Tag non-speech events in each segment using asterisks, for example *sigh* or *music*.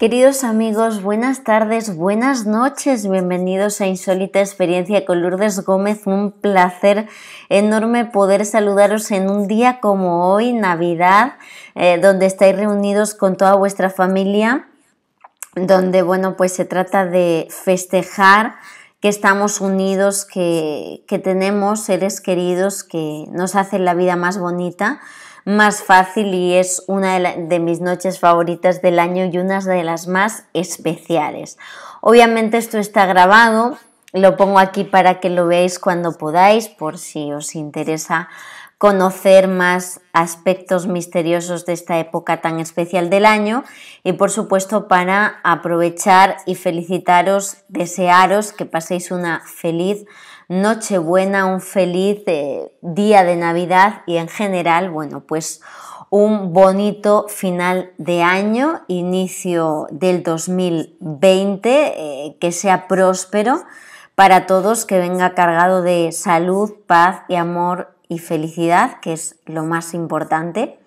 Queridos amigos, buenas tardes, buenas noches, bienvenidos a Insólita Experiencia con Lourdes Gómez. Un placer enorme poder saludaros en un día como hoy, Navidad, eh, donde estáis reunidos con toda vuestra familia, donde, bueno, pues se trata de festejar que estamos unidos, que tenemos seres queridos que nos hacen la vida más bonita más fácil y es una de, mis noches favoritas del año y una de las más especiales. Obviamente esto está grabado, lo pongo aquí para que lo veáis cuando podáis por si os interesa conocer más aspectos misteriosos de esta época tan especial del año y por supuesto para aprovechar y felicitaros, desearos que paséis una feliz Nochebuena, un feliz eh, día de Navidad y en general, bueno, pues un bonito final de año, inicio del 2020, eh, que sea próspero para todos, que venga cargado de salud, paz y amor y felicidad, que es lo más importante.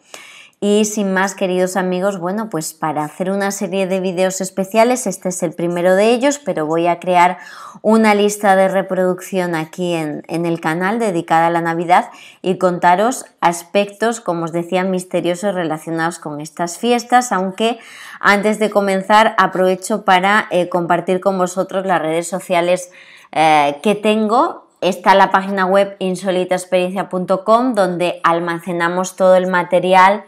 Y sin más, queridos amigos, bueno, pues para hacer una serie de vídeos especiales, este es el primero de ellos, pero voy a crear una lista de reproducción aquí en, el canal dedicada a la Navidad y contaros aspectos, como os decía, misteriosos relacionados con estas fiestas, aunque antes de comenzar aprovecho para eh, compartir con vosotros las redes sociales eh, que tengo está la página web insolitaexperiencia.com donde almacenamos todo el material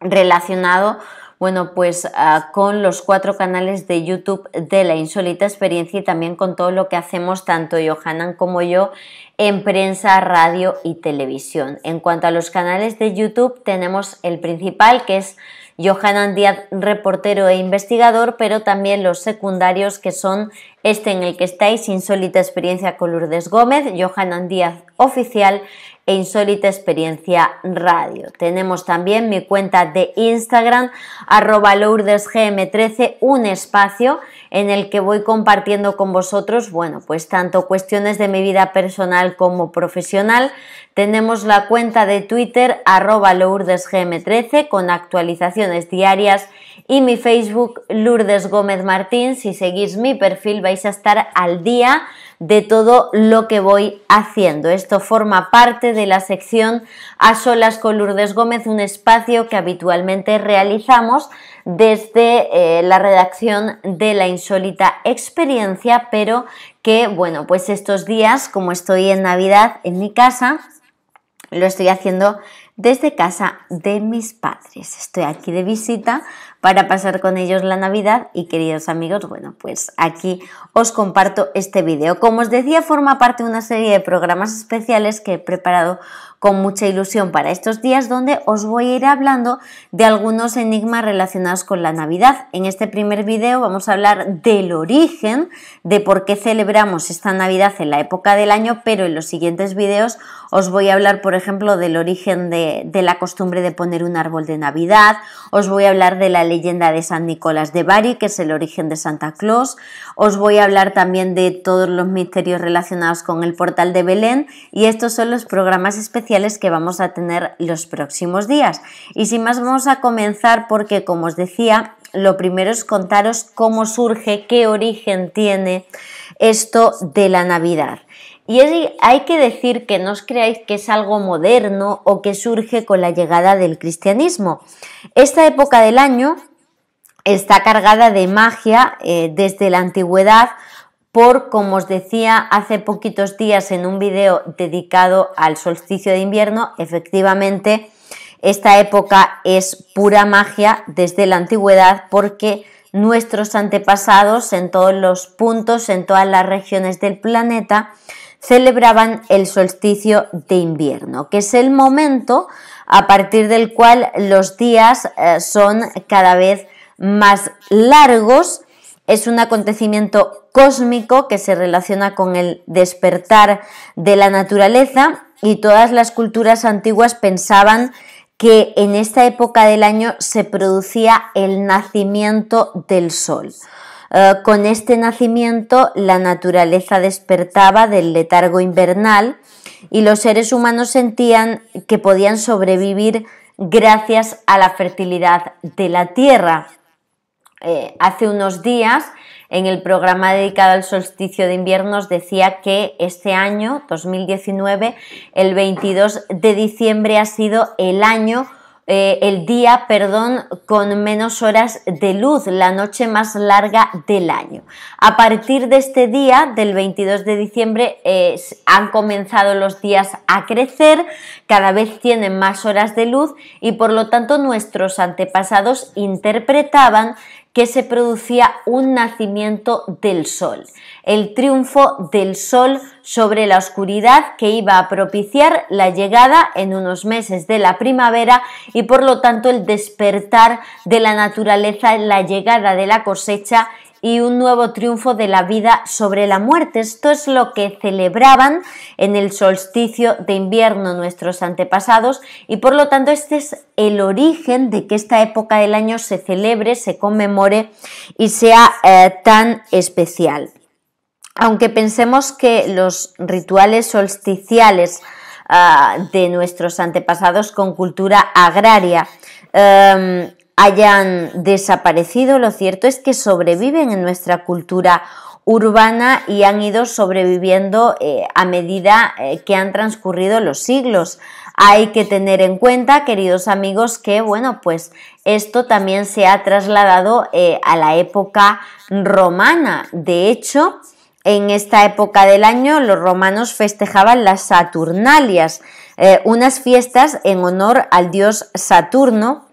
relacionado bueno, pues ah, con los cuatro canales de YouTube de la insólita experiencia y también con todo lo que hacemos tanto Johanan como yo en prensa, radio y televisión. En cuanto a los canales de YouTube, tenemos el principal que es Johanan Díaz, reportero e investigador, pero también los secundarios que son este en el que estáis, Insólita Experiencia con Lourdes Gómez, Johanan Díaz Oficial Insólita Experiencia Radio. Tenemos también mi cuenta de Instagram, arroba lourdesgm13, un espacio en el que voy compartiendo con vosotros, bueno, pues tanto cuestiones de mi vida personal como profesional. Tenemos la cuenta de Twitter, arroba lourdesgm13, con actualizaciones diarias y mi Facebook Lourdes Gómez Martín. Si seguís mi perfil vais a estar al día de todo lo que voy haciendo. Esto forma parte de la sección A Solas con Lourdes Gómez, un espacio que habitualmente realizamos desde eh, la redacción de la insólita experiencia, pero que, bueno, pues estos días, como estoy en Navidad en mi casa, lo estoy haciendo desde casa de mis padres. Estoy aquí de visita para pasar con ellos la Navidad. Y queridos amigos, bueno, pues aquí os comparto este vídeo. Como os decía, forma parte de una serie de programas especiales que he preparado con mucha ilusión para estos días donde os voy a ir hablando de algunos enigmas relacionados con la Navidad. En este primer video vamos a hablar del origen de por qué celebramos esta Navidad en la época del año, pero en los siguientes vídeos os voy a hablar, por ejemplo, del origen de, de la costumbre de poner un árbol de Navidad, os voy a hablar de la leyenda de San Nicolás de Bari, que es el origen de Santa Claus, os voy a hablar también de todos los misterios relacionados con el portal de Belén y estos son los programas especiales que vamos a tener los próximos días. Y sin más vamos a comenzar porque como os decía, lo primero es contaros cómo surge, qué origen tiene esto de la Navidad. Y hay que decir que no os creáis que es algo moderno o que surge con la llegada del cristianismo. Esta época del año está cargada de magia eh, desde la antigüedad por, como os decía hace poquitos días en un video dedicado al solsticio de invierno, efectivamente esta época es pura magia desde la antigüedad porque nuestros antepasados en todos los puntos, en todas las regiones del planeta, celebraban el solsticio de invierno, que es el momento a partir del cual los días eh, son cada vez más largos. Es un acontecimiento cósmico que se relaciona con el despertar de la naturaleza y todas las culturas antiguas pensaban que en esta época del año se producía el nacimiento del sol. Eh, con este nacimiento la naturaleza despertaba del letargo invernal y los seres humanos sentían que podían sobrevivir gracias a la fertilidad de la tierra. Eh, hace unos días en el programa dedicado al solsticio de invierno os decía que este año, 2019, el 22 de diciembre ha sido el año eh, el día, perdón, con menos horas de luz, la noche más larga del año. A partir de este día, del 22 de diciembre, han comenzado los días a crecer, cada vez tienen más horas de luz y por lo tanto nuestros antepasados interpretaban que se producía un nacimiento del sol, el triunfo del sol sobre la oscuridad que iba a propiciar la llegada en unos meses de la primavera y por lo tanto el despertar de la naturaleza, la llegada de la cosecha y un nuevo triunfo de la vida sobre la muerte. Esto es lo que celebraban en el solsticio de invierno nuestros antepasados y por lo tanto este es el origen de que esta época del año se celebre, se conmemore y sea eh, tan especial. Aunque pensemos que los rituales solsticiales ah, de nuestros antepasados con cultura agraria em, hayan desaparecido, lo cierto es que sobreviven en nuestra cultura urbana y han ido sobreviviendo eh, a medida eh, que han transcurrido los siglos. Hay que tener en cuenta, queridos amigos, que bueno, pues esto también se ha trasladado eh, a la época romana. De hecho, en esta época del año los romanos festejaban las Saturnalias, unas fiestas en honor al dios Saturno,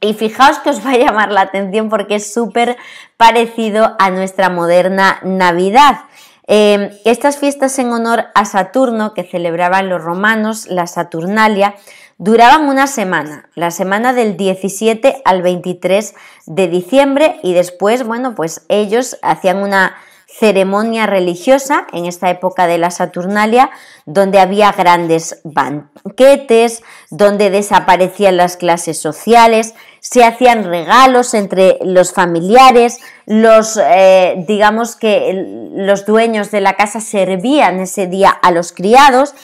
y fijaos que os va a llamar la atención porque es súper parecido a nuestra moderna Navidad. Em, estas fiestas en honor a Saturno que celebraban los romanos, la Saturnalia, duraban una semana, la semana del 17 al 23 de diciembre y después, bueno, pues ellos hacían una ceremonia religiosa en esta época de la Saturnalia, donde había grandes banquetes, donde desaparecían las clases sociales, se hacían regalos entre los familiares, los, eh, digamos que los dueños de la casa servían ese día a los criados.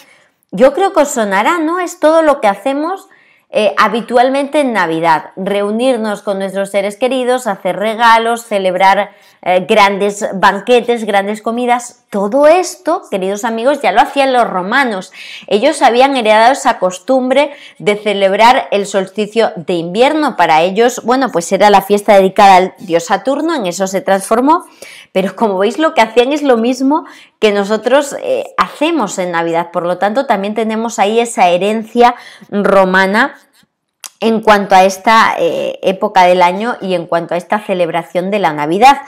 Yo creo que os sonará, ¿no? Es todo lo que hacemos eh, habitualmente en Navidad, reunirnos con nuestros seres queridos, hacer regalos, celebrar eh, grandes banquetes, grandes comidas. Todo esto, queridos amigos, ya lo hacían los romanos. Ellos habían heredado esa costumbre de celebrar el solsticio de invierno. Para ellos, bueno, pues era la fiesta dedicada al dios Saturno, en eso se transformó. Pero como veis, lo que hacían es lo mismo que nosotros eh, hacemos en Navidad. Por lo tanto, también tenemos ahí esa herencia romana en cuanto a esta eh, época del año y en cuanto a esta celebración de la Navidad.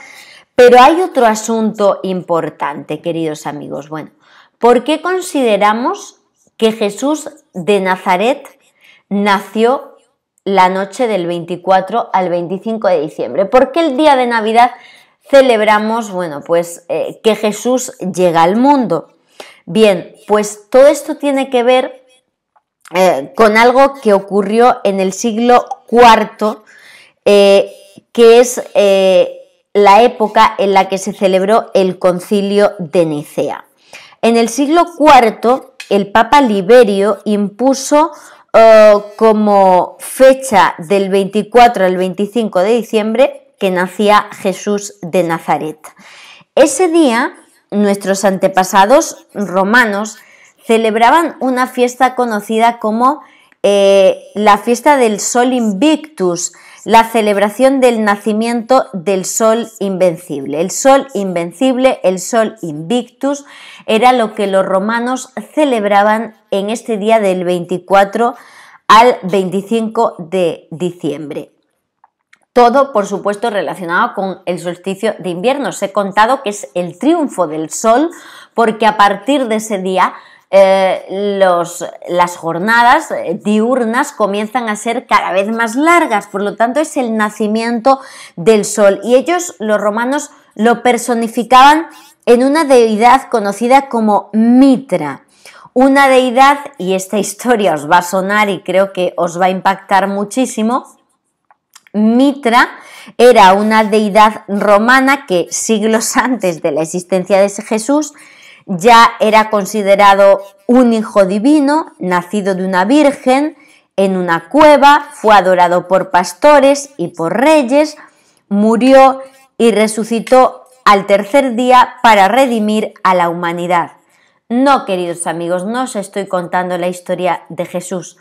Pero hay otro asunto importante, queridos amigos. Bueno, ¿por qué consideramos que Jesús de Nazaret nació la noche del 24 al 25 de diciembre? ¿Por qué el día de Navidad celebramos, bueno, pues eh, que Jesús llega al mundo. Bien, pues todo esto tiene que ver eh, con algo que ocurrió en el siglo IV, eh, que es la época en la que se celebró el concilio de Nicea. En el siglo IV, el Papa Liberio impuso como fecha del 24 al 25 de diciembre que nacía Jesús de Nazaret. Ese día, nuestros antepasados romanos celebraban una fiesta conocida como eh, la fiesta del Sol Invictus, la celebración del nacimiento del Sol Invencible. El Sol Invencible, el Sol Invictus, era lo que los romanos celebraban en este día del 24 al 25 de diciembre. Todo, por supuesto, relacionado con el solsticio de invierno. Os he contado que es el triunfo del sol, porque a partir de ese día eh, las jornadas eh, diurnas comienzan a ser cada vez más largas, por lo tanto es el nacimiento del sol. Y ellos, los romanos, lo personificaban en una deidad conocida como Mitra una deidad, y esta historia os va a sonar y creo que os va a impactar muchísimo, Mitra era una deidad romana que siglos antes de la existencia de Jesús ya era considerado un hijo divino, nacido de una virgen, en una cueva, fue adorado por pastores y por reyes, murió y resucitó al tercer día para redimir a la humanidad. No, queridos amigos, no os estoy contando la historia de Jesús,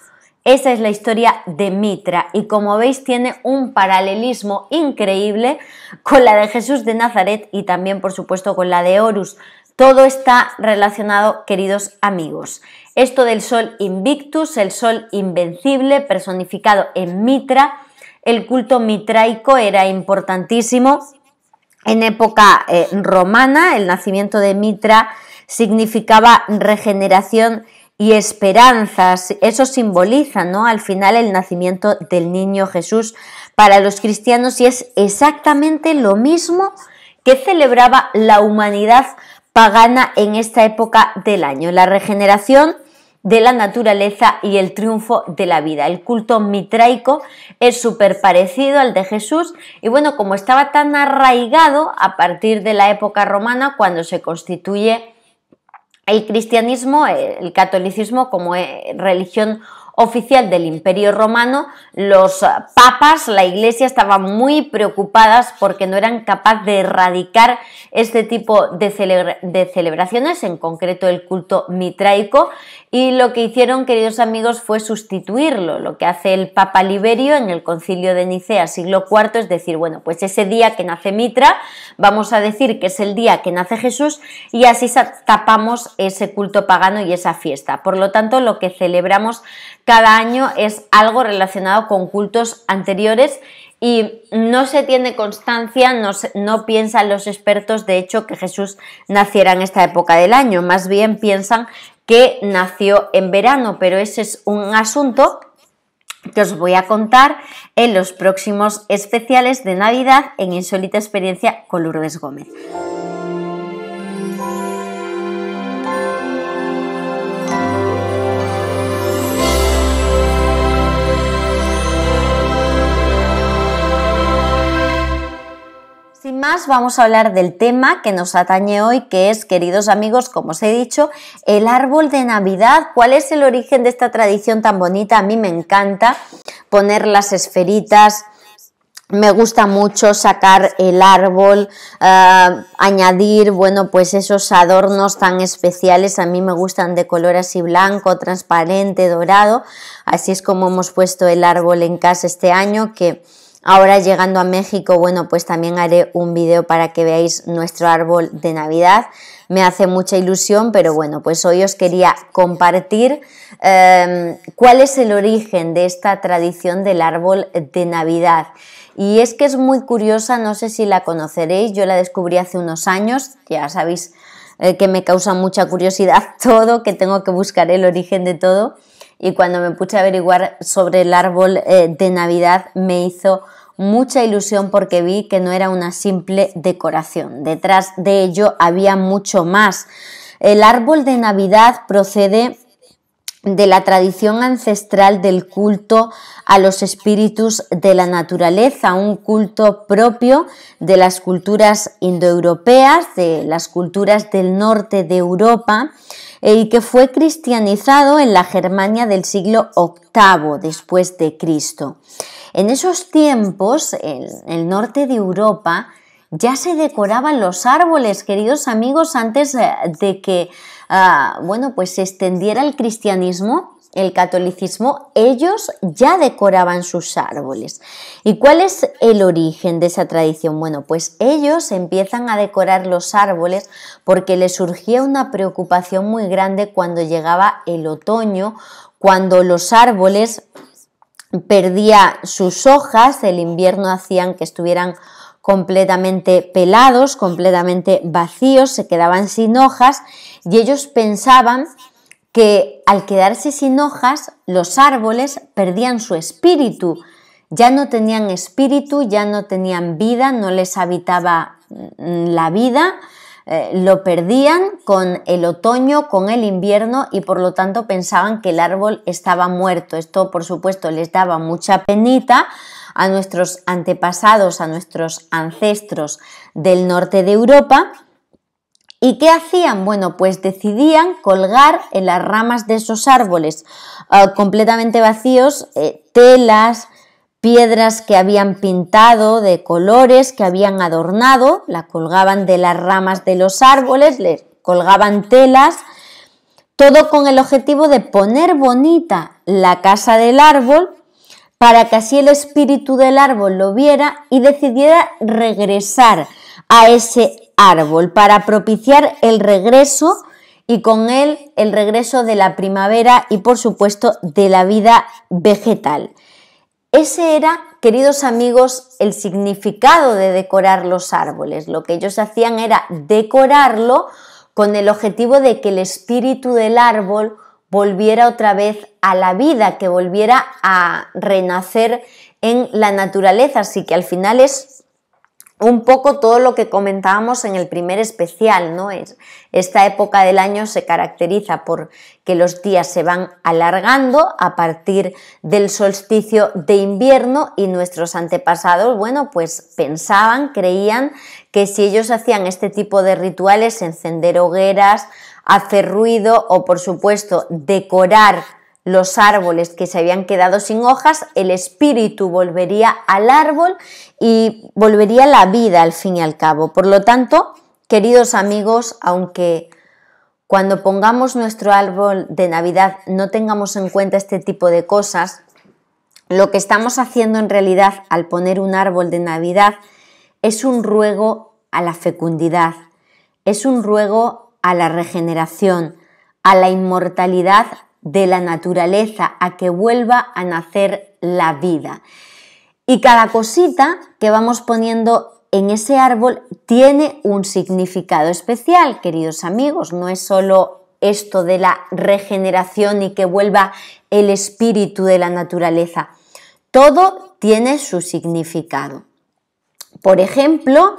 esa es la historia de Mitra y como veis tiene un paralelismo increíble con la de Jesús de Nazaret y también por supuesto con la de Horus. Todo está relacionado, queridos amigos. Esto del sol invictus, el sol invencible personificado en Mitra, el culto mitraico era importantísimo en época eh, romana, el nacimiento de Mitra significaba regeneración y esperanzas. Eso simboliza, ¿no? Al final el nacimiento del niño Jesús para los cristianos y es exactamente lo mismo que celebraba la humanidad pagana en esta época del año, la regeneración de la naturaleza y el triunfo de la vida. El culto mitraico es súper parecido al de Jesús y bueno, como estaba tan arraigado a partir de la época romana cuando se constituye el cristianismo, el catolicismo como eh, religión oficial del Imperio Romano, los papas, la Iglesia estaban muy preocupadas porque no eran capaces de erradicar este tipo de, de celebraciones, en concreto el culto mitraico, y lo que hicieron, queridos amigos, fue sustituirlo, lo que hace el Papa Liberio en el Concilio de Nicea, siglo IV, es decir, bueno, pues ese día que nace Mitra, vamos a decir que es el día que nace Jesús y así tapamos ese culto pagano y esa fiesta. Por lo tanto, lo que celebramos cada año es algo relacionado con cultos anteriores y no se tiene constancia, no, piensan los expertos de hecho que Jesús naciera en esta época del año, más bien piensan que nació en verano, pero ese es un asunto que os voy a contar en los próximos especiales de Navidad en Insólita Experiencia con Lourdes Gómez. Sin más, vamos a hablar del tema que nos atañe hoy, que es, queridos amigos, como os he dicho, el árbol de Navidad. ¿Cuál es el origen de esta tradición tan bonita? A mí me encanta poner las esferitas, me gusta mucho sacar el árbol, ah, añadir, bueno, pues esos adornos tan especiales. A mí me gustan de color así blanco, transparente, dorado. Así es como hemos puesto el árbol en casa este año, que Ahora llegando a México, bueno, pues también haré un vídeo para que veáis nuestro árbol de Navidad. Me hace mucha ilusión, pero bueno, pues hoy os quería compartir em, cuál es el origen de esta tradición del árbol de Navidad. Y es que es muy curiosa, no sé si la conoceréis, yo la descubrí hace unos años, ya sabéis eh, que me causa mucha curiosidad *laughs* todo, que tengo que buscar el origen de todo y cuando me puse a averiguar sobre el árbol eh, de Navidad me hizo mucha ilusión porque vi que no era una simple decoración. Detrás de ello había mucho más. El árbol de Navidad procede de la tradición ancestral del culto a los espíritus de la naturaleza, un culto propio de las culturas indoeuropeas, de las culturas del norte de Europa, y que fue cristianizado en la Germania del siglo VIII después de Cristo. En esos tiempos, en el norte de Europa, ya se decoraban los árboles, queridos amigos, antes eh, de que, ah, bueno, pues se extendiera el cristianismo el catolicismo, ellos ya decoraban sus árboles. ¿Y cuál es el origen de esa tradición? Bueno, pues ellos empiezan a decorar los árboles porque les surgía una preocupación muy grande cuando llegaba el otoño, cuando los árboles perdía sus hojas, el invierno hacían que estuvieran completamente pelados, completamente vacíos, se quedaban sin hojas y ellos pensaban que al quedarse sin hojas, los árboles perdían su espíritu. Ya no tenían espíritu, ya no tenían vida, no les habitaba mm, la vida, eh, lo perdían con el otoño, con el invierno y por lo tanto pensaban que el árbol estaba muerto. Esto por supuesto les daba mucha penita a nuestros antepasados, a nuestros ancestros del norte de Europa ¿Y qué hacían? Bueno, pues decidían colgar en las ramas de esos árboles ah, completamente vacíos eh, telas, piedras que habían pintado de colores, que habían adornado, la colgaban de las ramas de los árboles, les colgaban telas, todo con el objetivo de poner bonita la casa del árbol para que así el espíritu del árbol lo viera y decidiera regresar a ese árbol para propiciar el regreso y con él el regreso de la primavera y por supuesto de la vida vegetal. Ese era, queridos amigos, el significado de decorar los árboles. Lo que ellos hacían era decorarlo con el objetivo de que el espíritu del árbol volviera otra vez a la vida, que volviera a renacer en la naturaleza. Así que al final es un poco todo lo que comentábamos en el primer especial, ¿no? Es, esta época del año se caracteriza por que los días se van alargando a partir del solsticio de invierno y nuestros antepasados, bueno, pues pensaban, creían que si ellos hacían este tipo de rituales, encender hogueras, hacer ruido o por supuesto decorar los árboles que se habían quedado sin hojas, el espíritu volvería al árbol y volvería la vida al fin y al cabo. Por lo tanto, queridos amigos, aunque cuando pongamos nuestro árbol de Navidad no tengamos en cuenta este tipo de cosas, lo que estamos haciendo en realidad al poner un árbol de Navidad es un ruego a la fecundidad, es un ruego a la regeneración, a la inmortalidad de la naturaleza a que vuelva a nacer la vida. Y cada cosita que vamos poniendo en ese árbol tiene un significado especial, queridos amigos. No es solo esto de la regeneración y que vuelva el espíritu de la naturaleza. Todo tiene su significado. Por ejemplo,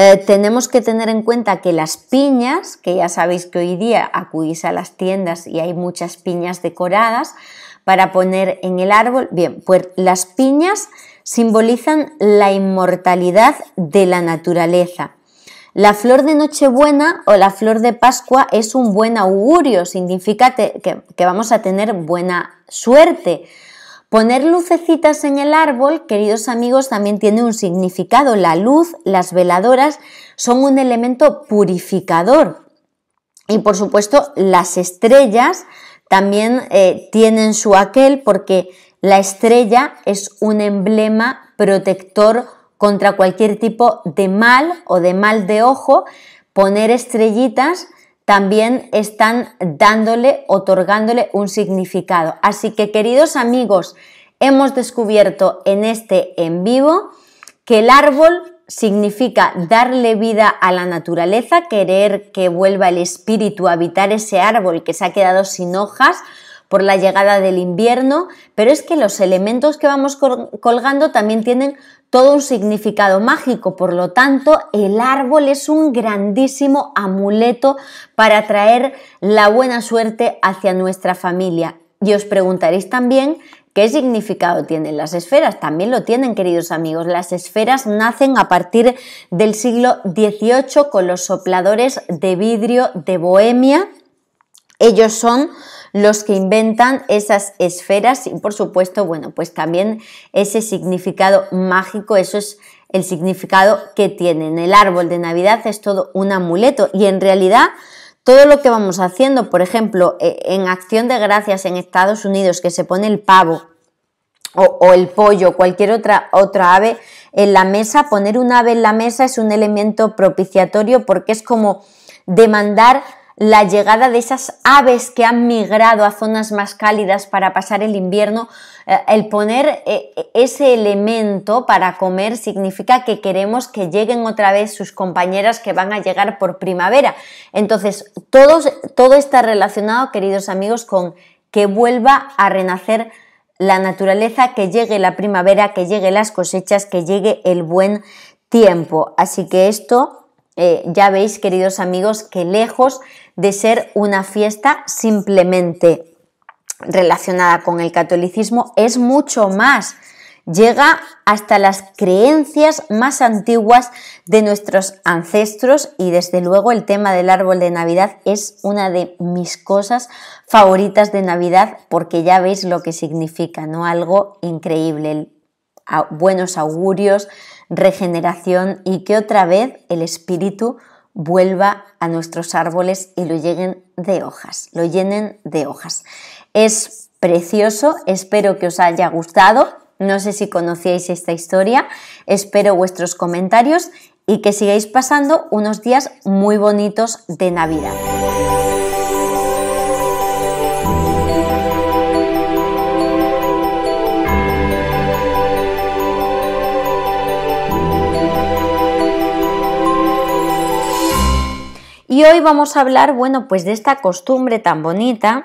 eh, tenemos que tener en cuenta que las piñas, que ya sabéis que hoy día acudís a las tiendas y hay muchas piñas decoradas para poner en el árbol, bien, pues las piñas simbolizan la inmortalidad de la naturaleza. La flor de Nochebuena o la flor de Pascua es un buen augurio, significa que vamos a tener buena suerte. Poner lucecitas en el árbol, queridos amigos, también tiene un significado. La luz, las veladoras son un elemento purificador. Y por supuesto, las estrellas también eh, tienen su aquel porque la estrella es un emblema protector contra cualquier tipo de mal o de mal de ojo. Poner estrellitas también están dándole, otorgándole un significado. Así que queridos amigos, hemos descubierto en este en vivo que el árbol significa darle vida a la naturaleza, querer que vuelva el espíritu a habitar ese árbol que se ha quedado sin hojas por la llegada del invierno, pero es que los elementos que vamos colgando también tienen todo un significado mágico. Por lo tanto, el árbol es un grandísimo amuleto para traer la buena suerte hacia nuestra familia. Y os preguntaréis también qué significado tienen las esferas. También lo tienen, queridos amigos. Las esferas nacen a partir del siglo XVIII con los sopladores de vidrio de Bohemia. Ellos son los que inventan esas esferas y por supuesto, bueno, pues también ese significado mágico, eso es el significado que tienen. El árbol de Navidad es todo un amuleto y en realidad todo lo que vamos haciendo, por ejemplo, e, en Acción de Gracias en Estados Unidos, que se pone el pavo o, el pollo, cualquier otra, otra ave en la mesa, poner un ave en la mesa es un elemento propiciatorio porque es como demandar la llegada de esas aves que han migrado a zonas más cálidas para pasar el invierno, eh, el poner eh, ese elemento para comer significa que queremos que lleguen otra vez sus compañeras que van a llegar por primavera. Entonces, todo, está relacionado, queridos amigos, con que vuelva a renacer la naturaleza, que llegue la primavera, que llegue las cosechas, que llegue el buen tiempo. Así que esto eh, ya veis, queridos amigos, que lejos de ser una fiesta simplemente relacionada con el catolicismo, es mucho más. Llega hasta las creencias más antiguas de nuestros ancestros y desde luego el tema del árbol de Navidad es una de mis cosas favoritas de Navidad porque ya veis lo que significa, ¿no? Algo increíble, buenos augurios, regeneración y que otra vez el espíritu vuelva a nuestros árboles y lo lleguen de hojas, lo llenen de hojas. Es precioso, espero que os haya gustado. No sé si conocíais esta historia, espero vuestros comentarios y que sigáis pasando unos días muy bonitos de Navidad. Y hoy vamos a hablar, bueno, pues de esta costumbre tan bonita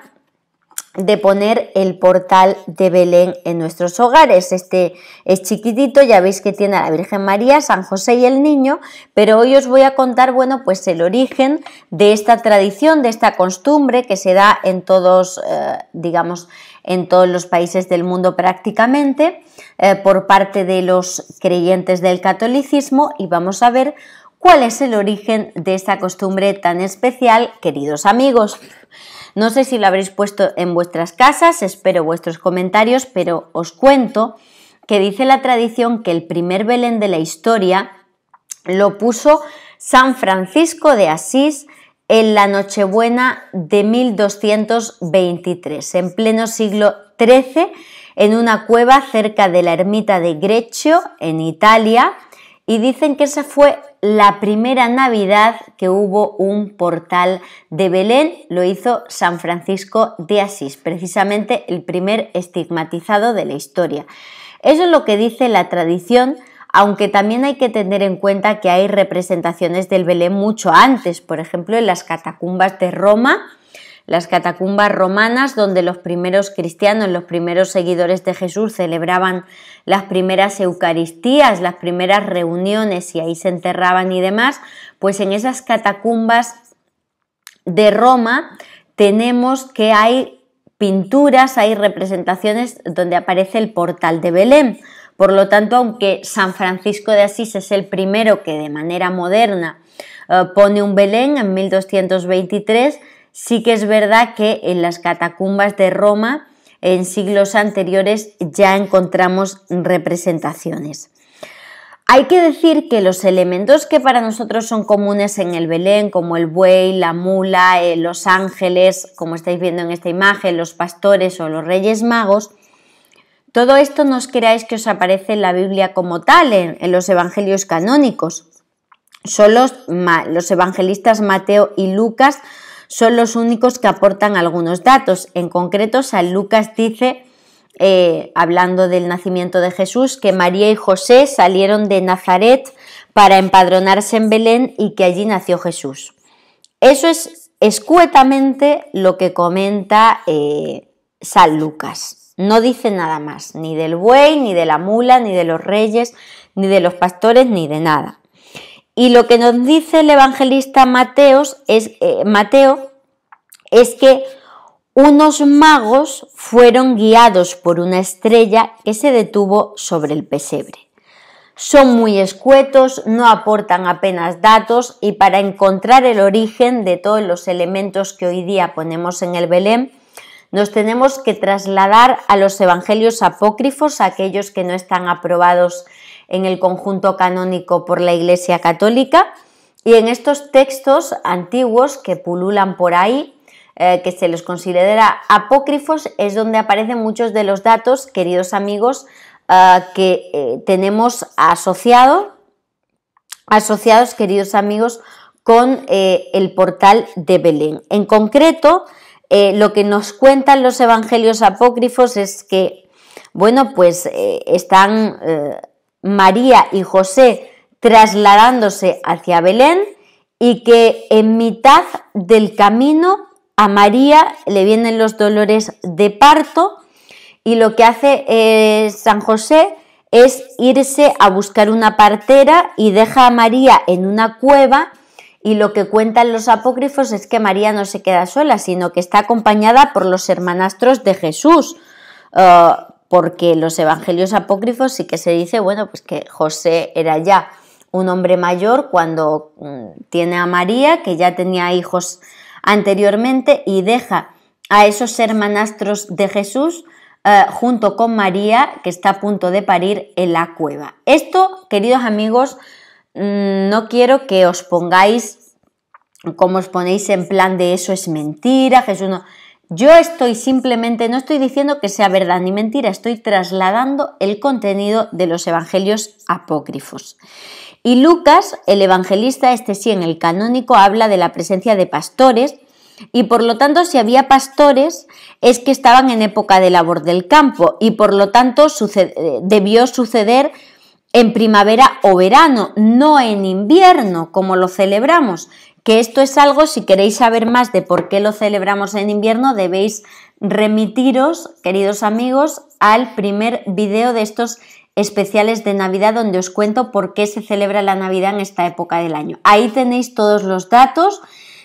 de poner el portal de Belén en nuestros hogares. Este es chiquitito, ya veis que tiene a la Virgen María, San José y el niño, pero hoy os voy a contar, bueno, pues el origen de esta tradición, de esta costumbre que se da en todos, eh, digamos, en todos los países del mundo prácticamente, eh, por parte de los creyentes del catolicismo y vamos a ver cuál es el origen de esta costumbre tan especial, queridos amigos. No sé si lo habréis puesto en vuestras casas, espero vuestros comentarios, pero os cuento que dice la tradición que el primer Belén de la historia lo puso San Francisco de Asís en la Nochebuena de 1223, en pleno siglo XIII, en una cueva cerca de la ermita de Greccio, en Italia, y dicen que esa fue la primera Navidad que hubo un portal de Belén, lo hizo San Francisco de Asís, precisamente el primer estigmatizado de la historia. Eso es lo que dice la tradición, aunque también hay que tener en cuenta que hay representaciones del Belén mucho antes, por ejemplo en las catacumbas de Roma, las catacumbas romanas donde los primeros cristianos, los primeros seguidores de Jesús celebraban las primeras Eucaristías, las primeras reuniones y ahí se enterraban y demás, pues en esas catacumbas de Roma tenemos que hay pinturas, hay representaciones donde aparece el portal de Belén. Por lo tanto, aunque San Francisco de Asís es el primero que de manera moderna eh, pone un Belén en 1223, sí que es verdad que en las catacumbas de Roma, en siglos anteriores, ya encontramos representaciones. Hay que decir que los elementos que para nosotros son comunes en el Belén, como el buey, la mula, eh, los ángeles, como estáis viendo en esta imagen, los pastores o los reyes magos, todo esto no os creáis que os aparece en la Biblia como tal, en, los evangelios canónicos. Son los evangelistas Mateo y Lucas son los únicos que aportan algunos datos. En concreto, San Lucas dice, eh, hablando del nacimiento de Jesús, que María y José salieron de Nazaret para empadronarse en Belén y que allí nació Jesús. Eso es escuetamente lo que comenta eh, San Lucas. No dice nada más, ni del buey, ni de la mula, ni de los reyes, ni de los pastores, ni de nada. Y lo que nos dice el evangelista es, eh, Mateo es que unos magos fueron guiados por una estrella que se detuvo sobre el pesebre. Son muy escuetos, no aportan apenas datos y para encontrar el origen de todos los elementos que hoy día ponemos en el Belén, nos tenemos que trasladar a los evangelios apócrifos, aquellos que no están aprobados en el conjunto canónico por la Iglesia Católica. Y en estos textos antiguos que pululan por ahí, eh, que se los considera apócrifos, es donde aparecen muchos de los datos, queridos amigos, eh, que eh, tenemos asociado, asociados, queridos amigos, con el portal de Belén. En concreto, lo que nos cuentan los evangelios apócrifos es que, bueno, pues están María y José trasladándose hacia Belén y que en mitad del camino a María le vienen los dolores de parto y lo que hace eh, San José es irse a buscar una partera y deja a María en una cueva y lo que cuentan los apócrifos es que María no se queda sola, sino que está acompañada por los hermanastros de Jesús, ah, porque los evangelios apócrifos sí que se dice, bueno, pues que José era ya un hombre mayor cuando mm, tiene a María, que ya tenía hijos anteriormente, y deja a esos hermanastros de Jesús eh, junto con María, que está a punto de parir en la cueva. Esto, queridos amigos, mm, no quiero que os pongáis como os ponéis en plan de eso es mentira, Jesús no. Yo estoy simplemente, no estoy diciendo que sea verdad ni mentira, estoy trasladando el contenido de los evangelios apócrifos. Y Lucas, el evangelista, este sí en el canónico, habla de la presencia de pastores y por lo tanto si había pastores es que estaban en época de labor del campo y por lo tanto eh, debió suceder en primavera o verano, no en invierno como lo celebramos. Que esto es algo, si queréis saber más de por qué lo celebramos en invierno, debéis remitiros, queridos amigos, al primer video de estos especiales de Navidad donde os cuento por qué se celebra la Navidad en esta época del año. Ahí tenéis todos los datos.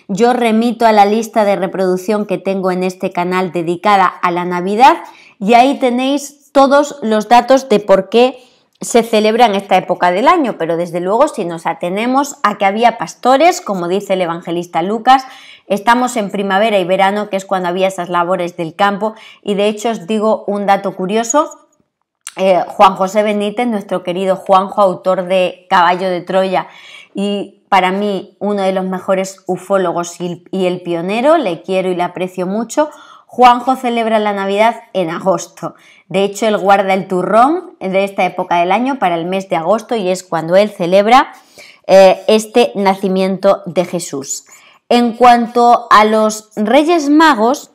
Yo remito a la lista de reproducción que tengo en este canal dedicada a la Navidad y ahí tenéis todos los datos de por qué se celebra en esta época del año, pero desde luego si nos atenemos a que había pastores, como dice el evangelista Lucas, estamos en primavera y verano, que es cuando había esas labores del campo, y de hecho os digo un dato curioso, eh, Juan José Benítez, nuestro querido Juanjo, autor de Caballo de Troya, y para mí uno de los mejores ufólogos y, y el pionero, le quiero y le aprecio mucho, Juanjo celebra la Navidad en agosto. De hecho, él guarda el turrón de esta época del año para el mes de agosto y es cuando él celebra eh, este nacimiento de Jesús. En cuanto a los Reyes Magos,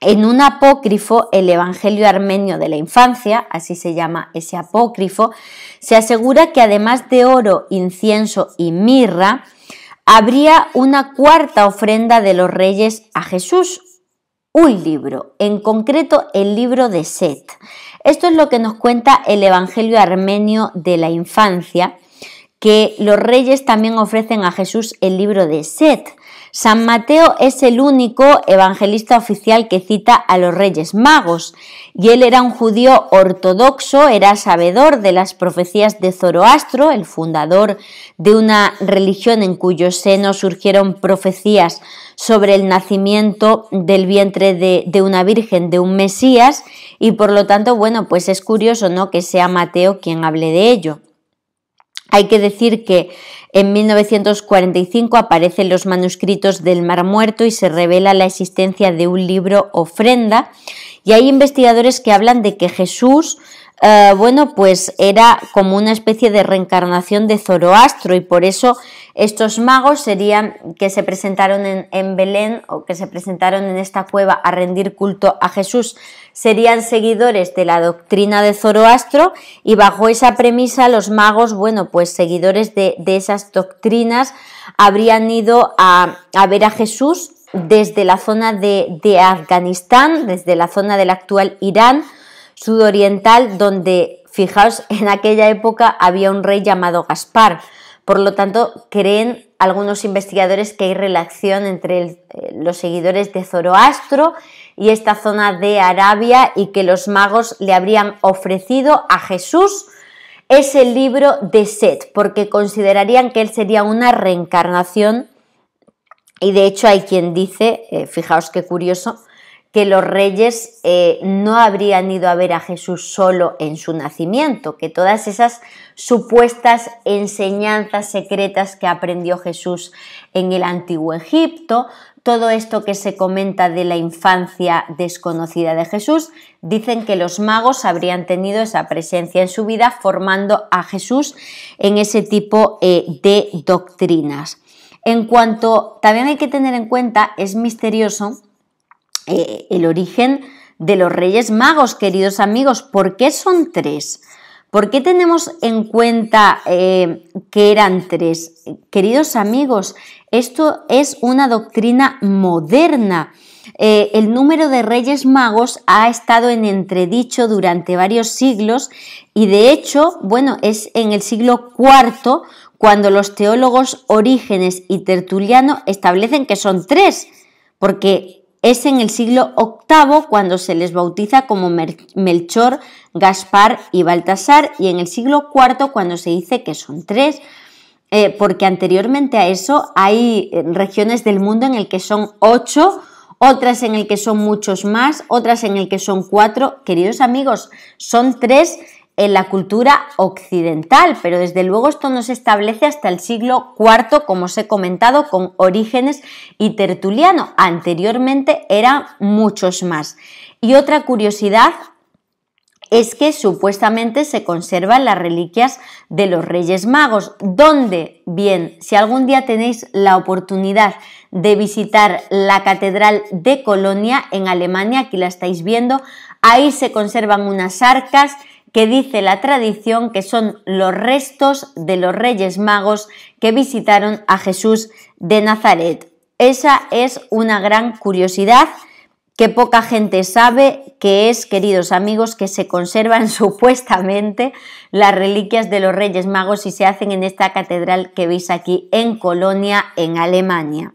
en un apócrifo, el Evangelio Armenio de la Infancia, así se llama ese apócrifo, se asegura que además de oro, incienso y mirra, habría una cuarta ofrenda de los reyes a Jesús, un libro, en concreto el libro de Set. Esto es lo que nos cuenta el Evangelio armenio de la infancia, que los reyes también ofrecen a Jesús el libro de Set, San Mateo es el único evangelista oficial que cita a los reyes magos, y él era un judío ortodoxo, era sabedor de las profecías de Zoroastro, el fundador de una religión en cuyo seno surgieron profecías sobre el nacimiento del vientre de, de una virgen, de un Mesías, y por lo tanto, bueno, pues es curioso, ¿no?, que sea Mateo quien hable de ello. Hay que decir que en 1945 aparecen los manuscritos del Mar Muerto y se revela la existencia de un libro ofrenda y hay investigadores que hablan de que Jesús eh, bueno, pues era como una especie de reencarnación de Zoroastro y por eso estos magos serían que se presentaron en Belén o que se presentaron en esta cueva a rendir culto a Jesús serían seguidores de la doctrina de Zoroastro y bajo esa premisa los magos, bueno, pues seguidores de, esas doctrinas, habrían ido a, ver a Jesús desde la zona de, Afganistán, desde la zona del actual Irán sudoriental, donde, fijaos, *laughs* en aquella época había un rey llamado Gaspar. Por lo tanto, creen algunos investigadores que hay relación entre eh, los seguidores de Zoroastro y esta zona de Arabia y que los magos le habrían ofrecido a Jesús es el libro de Set, porque considerarían que él sería una reencarnación y de hecho hay quien dice, eh, fijaos qué curioso, que los reyes eh, no habrían ido a ver a Jesús solo en su nacimiento, que todas esas supuestas enseñanzas secretas que aprendió Jesús en el antiguo Egipto todo esto que se comenta de la infancia desconocida de Jesús, dicen que los magos habrían tenido esa presencia en su vida formando a Jesús en ese tipo eh, de doctrinas. En cuanto, también hay que tener en cuenta, es misterioso eh, el origen de los Reyes Magos, queridos amigos. ¿Por qué son tres? ¿Por qué tenemos en cuenta eh, que eran tres? Queridos amigos, esto es una doctrina moderna. Eh, el número de reyes magos ha estado en entredicho durante varios siglos y de hecho, bueno, es en el siglo IV cuando los teólogos Orígenes y Tertuliano establecen que son tres, porque es en el siglo VIII cuando se les bautiza como Melchor, Gaspar y Baltasar y en el siglo IV cuando se dice que son tres. Eh, porque anteriormente a eso hay eh, regiones del mundo en el que son ocho, otras en el que son muchos más, otras en el que son cuatro. Queridos amigos, son tres en la cultura occidental, pero desde luego esto no se establece hasta el siglo IV, como os he comentado, con Orígenes y Tertuliano. Anteriormente eran muchos más. Y otra curiosidad es que supuestamente se conservan las reliquias de los Reyes Magos, donde, bien, si algún día tenéis la oportunidad de visitar la Catedral de Colonia en Alemania, aquí la estáis viendo, ahí se conservan unas arcas que dice la tradición que son los restos de los Reyes Magos que visitaron a Jesús de Nazaret. Esa es una gran curiosidad que poca gente sabe que es, queridos amigos, que se conservan *laughs* supuestamente las reliquias de los Reyes Magos y se hacen en esta catedral que veis aquí en Colonia, en Alemania.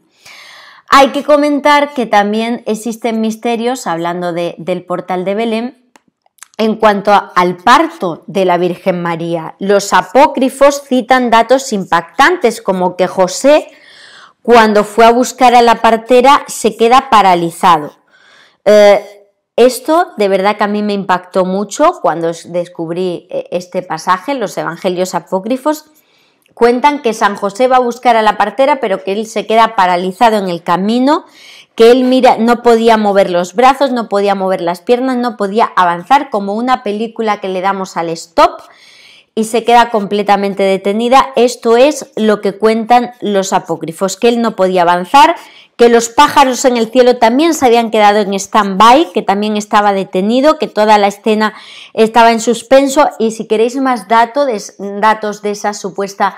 Hay que comentar que también existen misterios, hablando del portal de Belén, en cuanto al parto de la Virgen María. Los apócrifos citan datos impactantes como que José, cuando fue a buscar a la partera, se queda paralizado eh, esto de verdad que a mí me impactó mucho cuando descubrí eh, este pasaje, los evangelios apócrifos. Cuentan que San José va a buscar a la partera, pero que él se queda paralizado en el camino, que él mira, no podía mover los brazos, no podía mover las piernas, no podía avanzar, como una película que le damos al stop y se queda completamente detenida. Esto es lo que cuentan los apócrifos, que él no podía avanzar, que los pájaros en el cielo también se habían quedado en stand-by, que también estaba detenido, que toda la escena estaba en suspenso y si queréis más datos de esa supuesta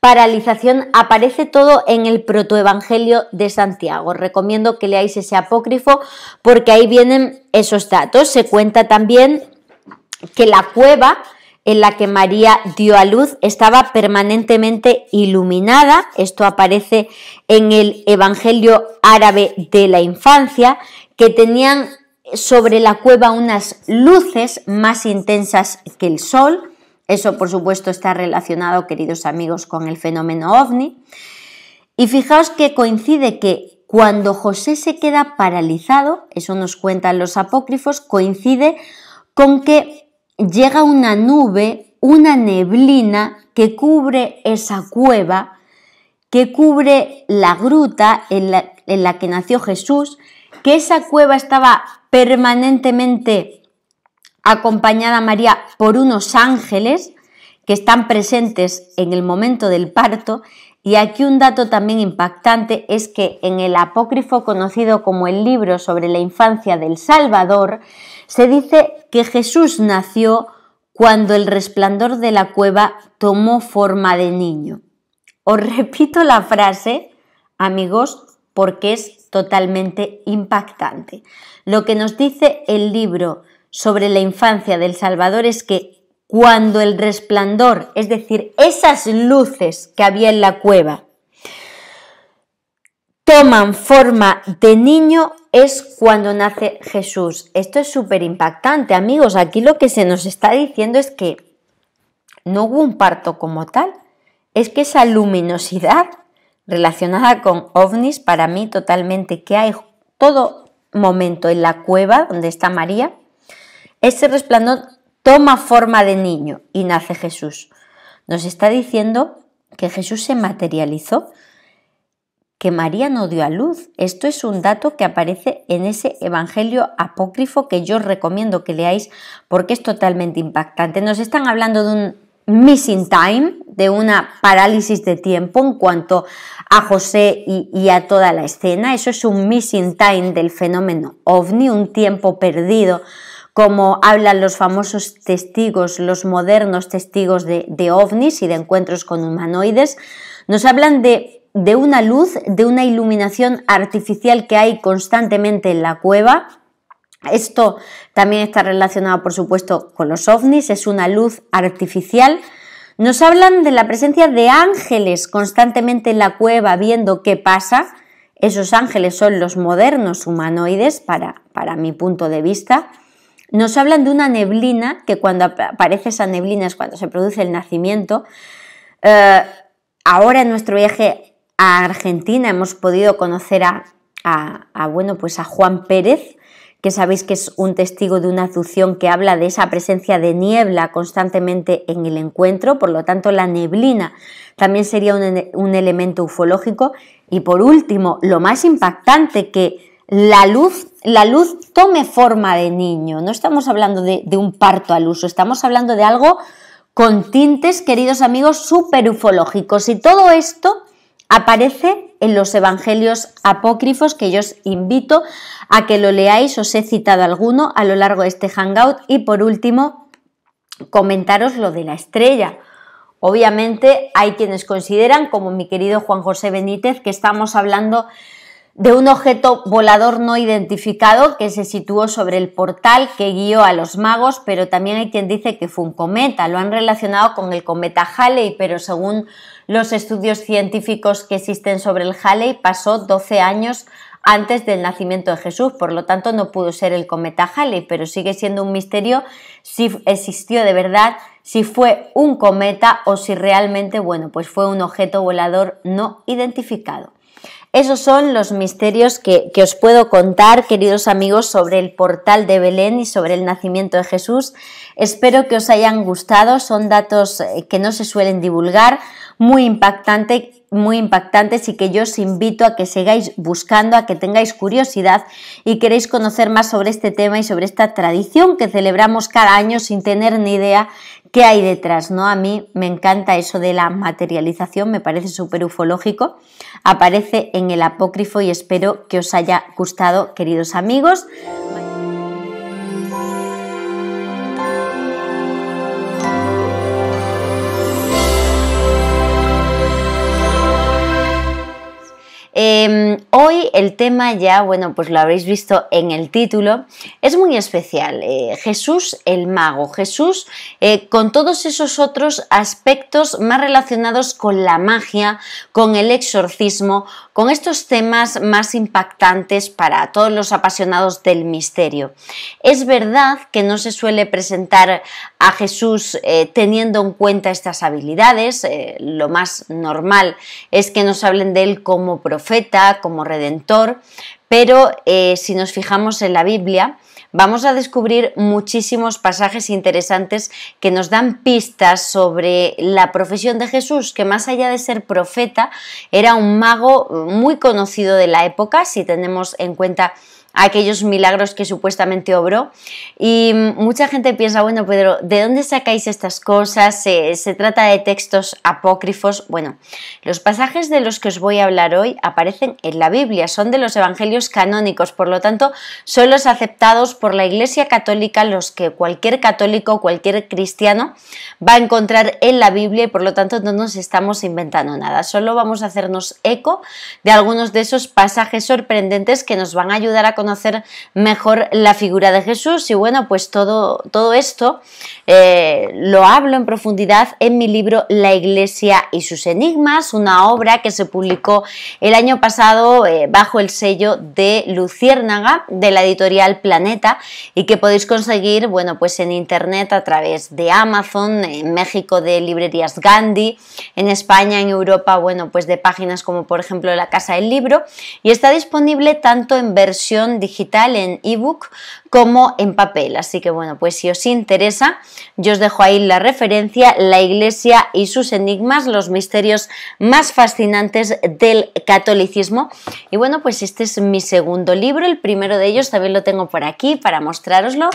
paralización aparece todo en el protoevangelio de Santiago. Recomiendo que leáis ese apócrifo porque ahí vienen esos datos. Se cuenta también que la cueva en la que María dio a luz estaba permanentemente iluminada. Esto aparece en el Evangelio árabe de la infancia, que tenían sobre la cueva unas luces más intensas que el sol. Eso, por supuesto, está relacionado, queridos amigos, con el fenómeno ovni. Y fijaos que coincide que cuando José se queda paralizado, eso nos cuentan los apócrifos, coincide con que llega una nube, una neblina que cubre esa cueva, que cubre la gruta en la, que nació Jesús, que esa cueva estaba permanentemente acompañada María por unos ángeles que están presentes en el momento del parto. Y aquí un dato también impactante es que en el apócrifo conocido como el libro sobre la infancia del Salvador se dice que Jesús nació cuando el resplandor de la cueva tomó forma de niño. Os repito la frase, amigos, porque es totalmente impactante. Lo que nos dice el libro sobre la infancia del Salvador es que cuando el resplandor, es decir, esas luces que había en la cueva, toman forma de niño es cuando nace Jesús. Esto es súper impactante, amigos. Aquí lo que se nos está diciendo es que no hubo un parto como tal. Es que esa luminosidad relacionada con ovnis, para mí totalmente, que hay todo momento en la cueva donde está María, ese resplandor toma forma de niño y nace Jesús. Nos está diciendo que Jesús se materializó, que María no dio a luz. Esto es un dato que aparece en ese Evangelio apócrifo que yo os recomiendo que leáis porque es totalmente impactante. Nos están hablando de un missing time, de una parálisis de tiempo en cuanto a José y, a toda la escena. Eso es un missing time del fenómeno ovni, un tiempo perdido, como hablan los famosos testigos, los modernos testigos de ovnis y de encuentros con humanoides. Nos hablan de de una luz, de una iluminación artificial que hay constantemente en la cueva. Esto también está relacionado, por supuesto, con los ovnis, es una luz artificial. Nos hablan de la presencia de ángeles constantemente en la cueva viendo qué pasa. Esos ángeles son los modernos humanoides, para, para mi punto de vista. Nos hablan de una neblina, que cuando aparece esa neblina es cuando se produce el nacimiento. Eh, ahora en nuestro viaje a Argentina hemos podido conocer a, bueno, pues a Juan Pérez, que sabéis que es un testigo de una succión que habla de esa presencia de niebla constantemente en el encuentro, por lo tanto la neblina también sería un, elemento ufológico. Y por último, lo más impactante que la luz, la luz tome forma de niño. No estamos hablando de, un parto al uso, estamos hablando de algo con tintes, queridos amigos, súper ufológicos. Y todo esto aparece en los evangelios apócrifos que yo os invito a que lo leáis, os he citado alguno a lo largo de este hangout y por último comentaros lo de la estrella. Obviamente hay quienes consideran, como mi querido Juan José Benítez, que estamos hablando de un objeto volador no identificado que se situó sobre el portal que guió a los magos, pero también hay quien dice que fue un cometa. Lo han relacionado con el cometa Halley, pero según los estudios científicos que existen sobre el Halley, pasó 12 años antes del nacimiento de Jesús, por lo tanto no pudo ser el cometa Halley, pero sigue siendo un misterio si existió de verdad, si fue un cometa o si realmente, bueno, pues fue un objeto volador no identificado. Esos son los misterios que, os puedo contar, queridos amigos, sobre el portal de Belén y sobre el nacimiento de Jesús. Espero que os hayan gustado, son datos eh, que no se suelen divulgar, muy impactante muy impactantes y que yo os invito a que sigáis buscando, a que tengáis curiosidad y queréis conocer más sobre este tema y sobre esta tradición que celebramos cada año sin tener ni idea qué hay detrás, ¿no? A mí me encanta eso de la materialización, me parece súper ufológico. Aparece en el apócrifo y espero que os haya gustado, queridos amigos. Em, hoy el tema ya, bueno, pues lo habréis visto en el título, es muy especial. Eh, Jesús el mago, Jesús eh, con todos esos otros aspectos más relacionados con la magia, con el exorcismo, con estos temas más impactantes para todos los apasionados del misterio. Es verdad que no se suele presentar a Jesús eh, teniendo en cuenta estas habilidades, eh, lo más normal es que nos hablen de él como profeta, como redentor, pero eh, si nos fijamos en la Biblia, vamos a descubrir muchísimos pasajes interesantes que nos dan pistas sobre la profesión de Jesús, que más allá de ser profeta, era un mago muy conocido de la época, si tenemos en cuenta aquellos milagros que supuestamente obró. Y mucha gente piensa, bueno, Pedro, ¿de dónde sacáis estas cosas? Se, trata de textos apócrifos. Bueno, los pasajes de los que os voy a hablar hoy aparecen en la Biblia, son de los evangelios canónicos, por lo tanto, son los aceptados por la Iglesia Católica, los que cualquier católico, cualquier cristiano va a encontrar en la Biblia y por lo tanto no nos estamos inventando nada, solo vamos a hacernos eco de algunos de esos pasajes sorprendentes que nos van a ayudar a hacer mejor la figura de Jesús. Y bueno, pues todo, todo esto eh, lo hablo en profundidad en mi libro La Iglesia y sus Enigmas, una obra que se publicó el año pasado eh, bajo el sello de Luciérnaga de la editorial Planeta y que podéis conseguir, bueno, pues en internet a través de Amazon, en México de librerías Gandhi, en España, en Europa, bueno, pues de páginas como por ejemplo La Casa del Libro y está disponible tanto en versión digital en ebook como en papel. Así que bueno, pues si os interesa, yo os dejo ahí la referencia, La Iglesia y sus enigmas, los misterios más fascinantes del catolicismo. Y bueno, pues este es mi segundo libro, el primero de ellos también lo tengo por aquí para mostraroslo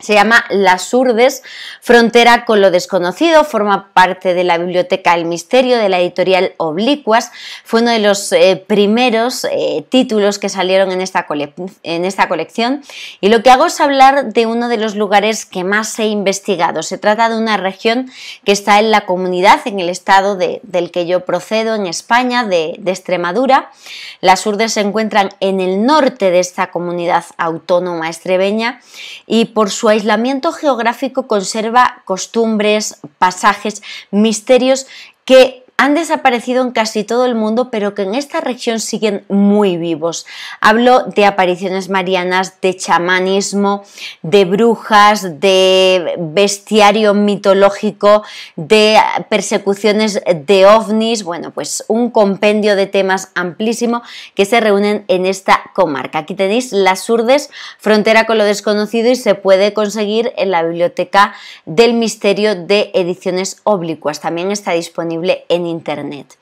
se llama Las Urdes, Frontera con lo Desconocido, forma parte de la biblioteca El Misterio de la editorial Oblicuas. Fue uno de los eh, primeros eh, títulos que salieron en esta, colección. Y lo que hago es hablar de uno de los lugares que más he investigado. Se trata de una región que está en la comunidad, en el estado del que yo procedo, en España, de, de Extremadura. Las Urdes se encuentran en el norte de esta comunidad autónoma estrebeña y por su aislamiento geográfico conserva costumbres, pasajes, misterios que han desaparecido en casi todo el mundo, pero que en esta región siguen muy vivos. Hablo de apariciones marianas, de chamanismo, de brujas, de bestiario mitológico, de persecuciones de ovnis, bueno, pues un compendio de temas amplísimo que se reúnen en esta comarca. Aquí tenéis Las Urdes, frontera con lo desconocido y se puede conseguir en la Biblioteca del Misterio de Ediciones Oblicuas. También está disponible en Internet.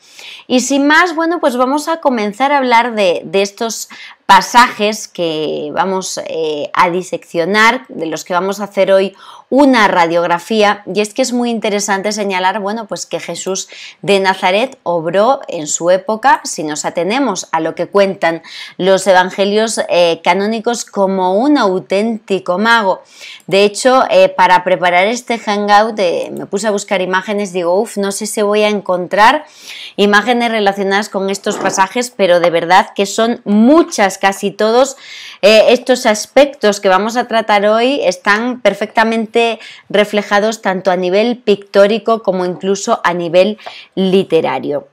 Y sin más, bueno, pues vamos a comenzar a hablar de, de estos pasajes que vamos eh, a diseccionar, de los que vamos a hacer hoy una radiografía, y es que es muy interesante señalar, bueno, pues que Jesús de Nazaret obró en su época, si nos atenemos a lo que cuentan los evangelios eh, canónicos, como un auténtico mago. De hecho, eh, para preparar este hangout me puse a buscar imágenes, digo, uff, no sé si voy a encontrar imágenes relacionadas con estos pasajes, pero de verdad que son muchas casi todos eh, estos aspectos que vamos a tratar hoy están perfectamente reflejados tanto a nivel pictórico como incluso a nivel literario.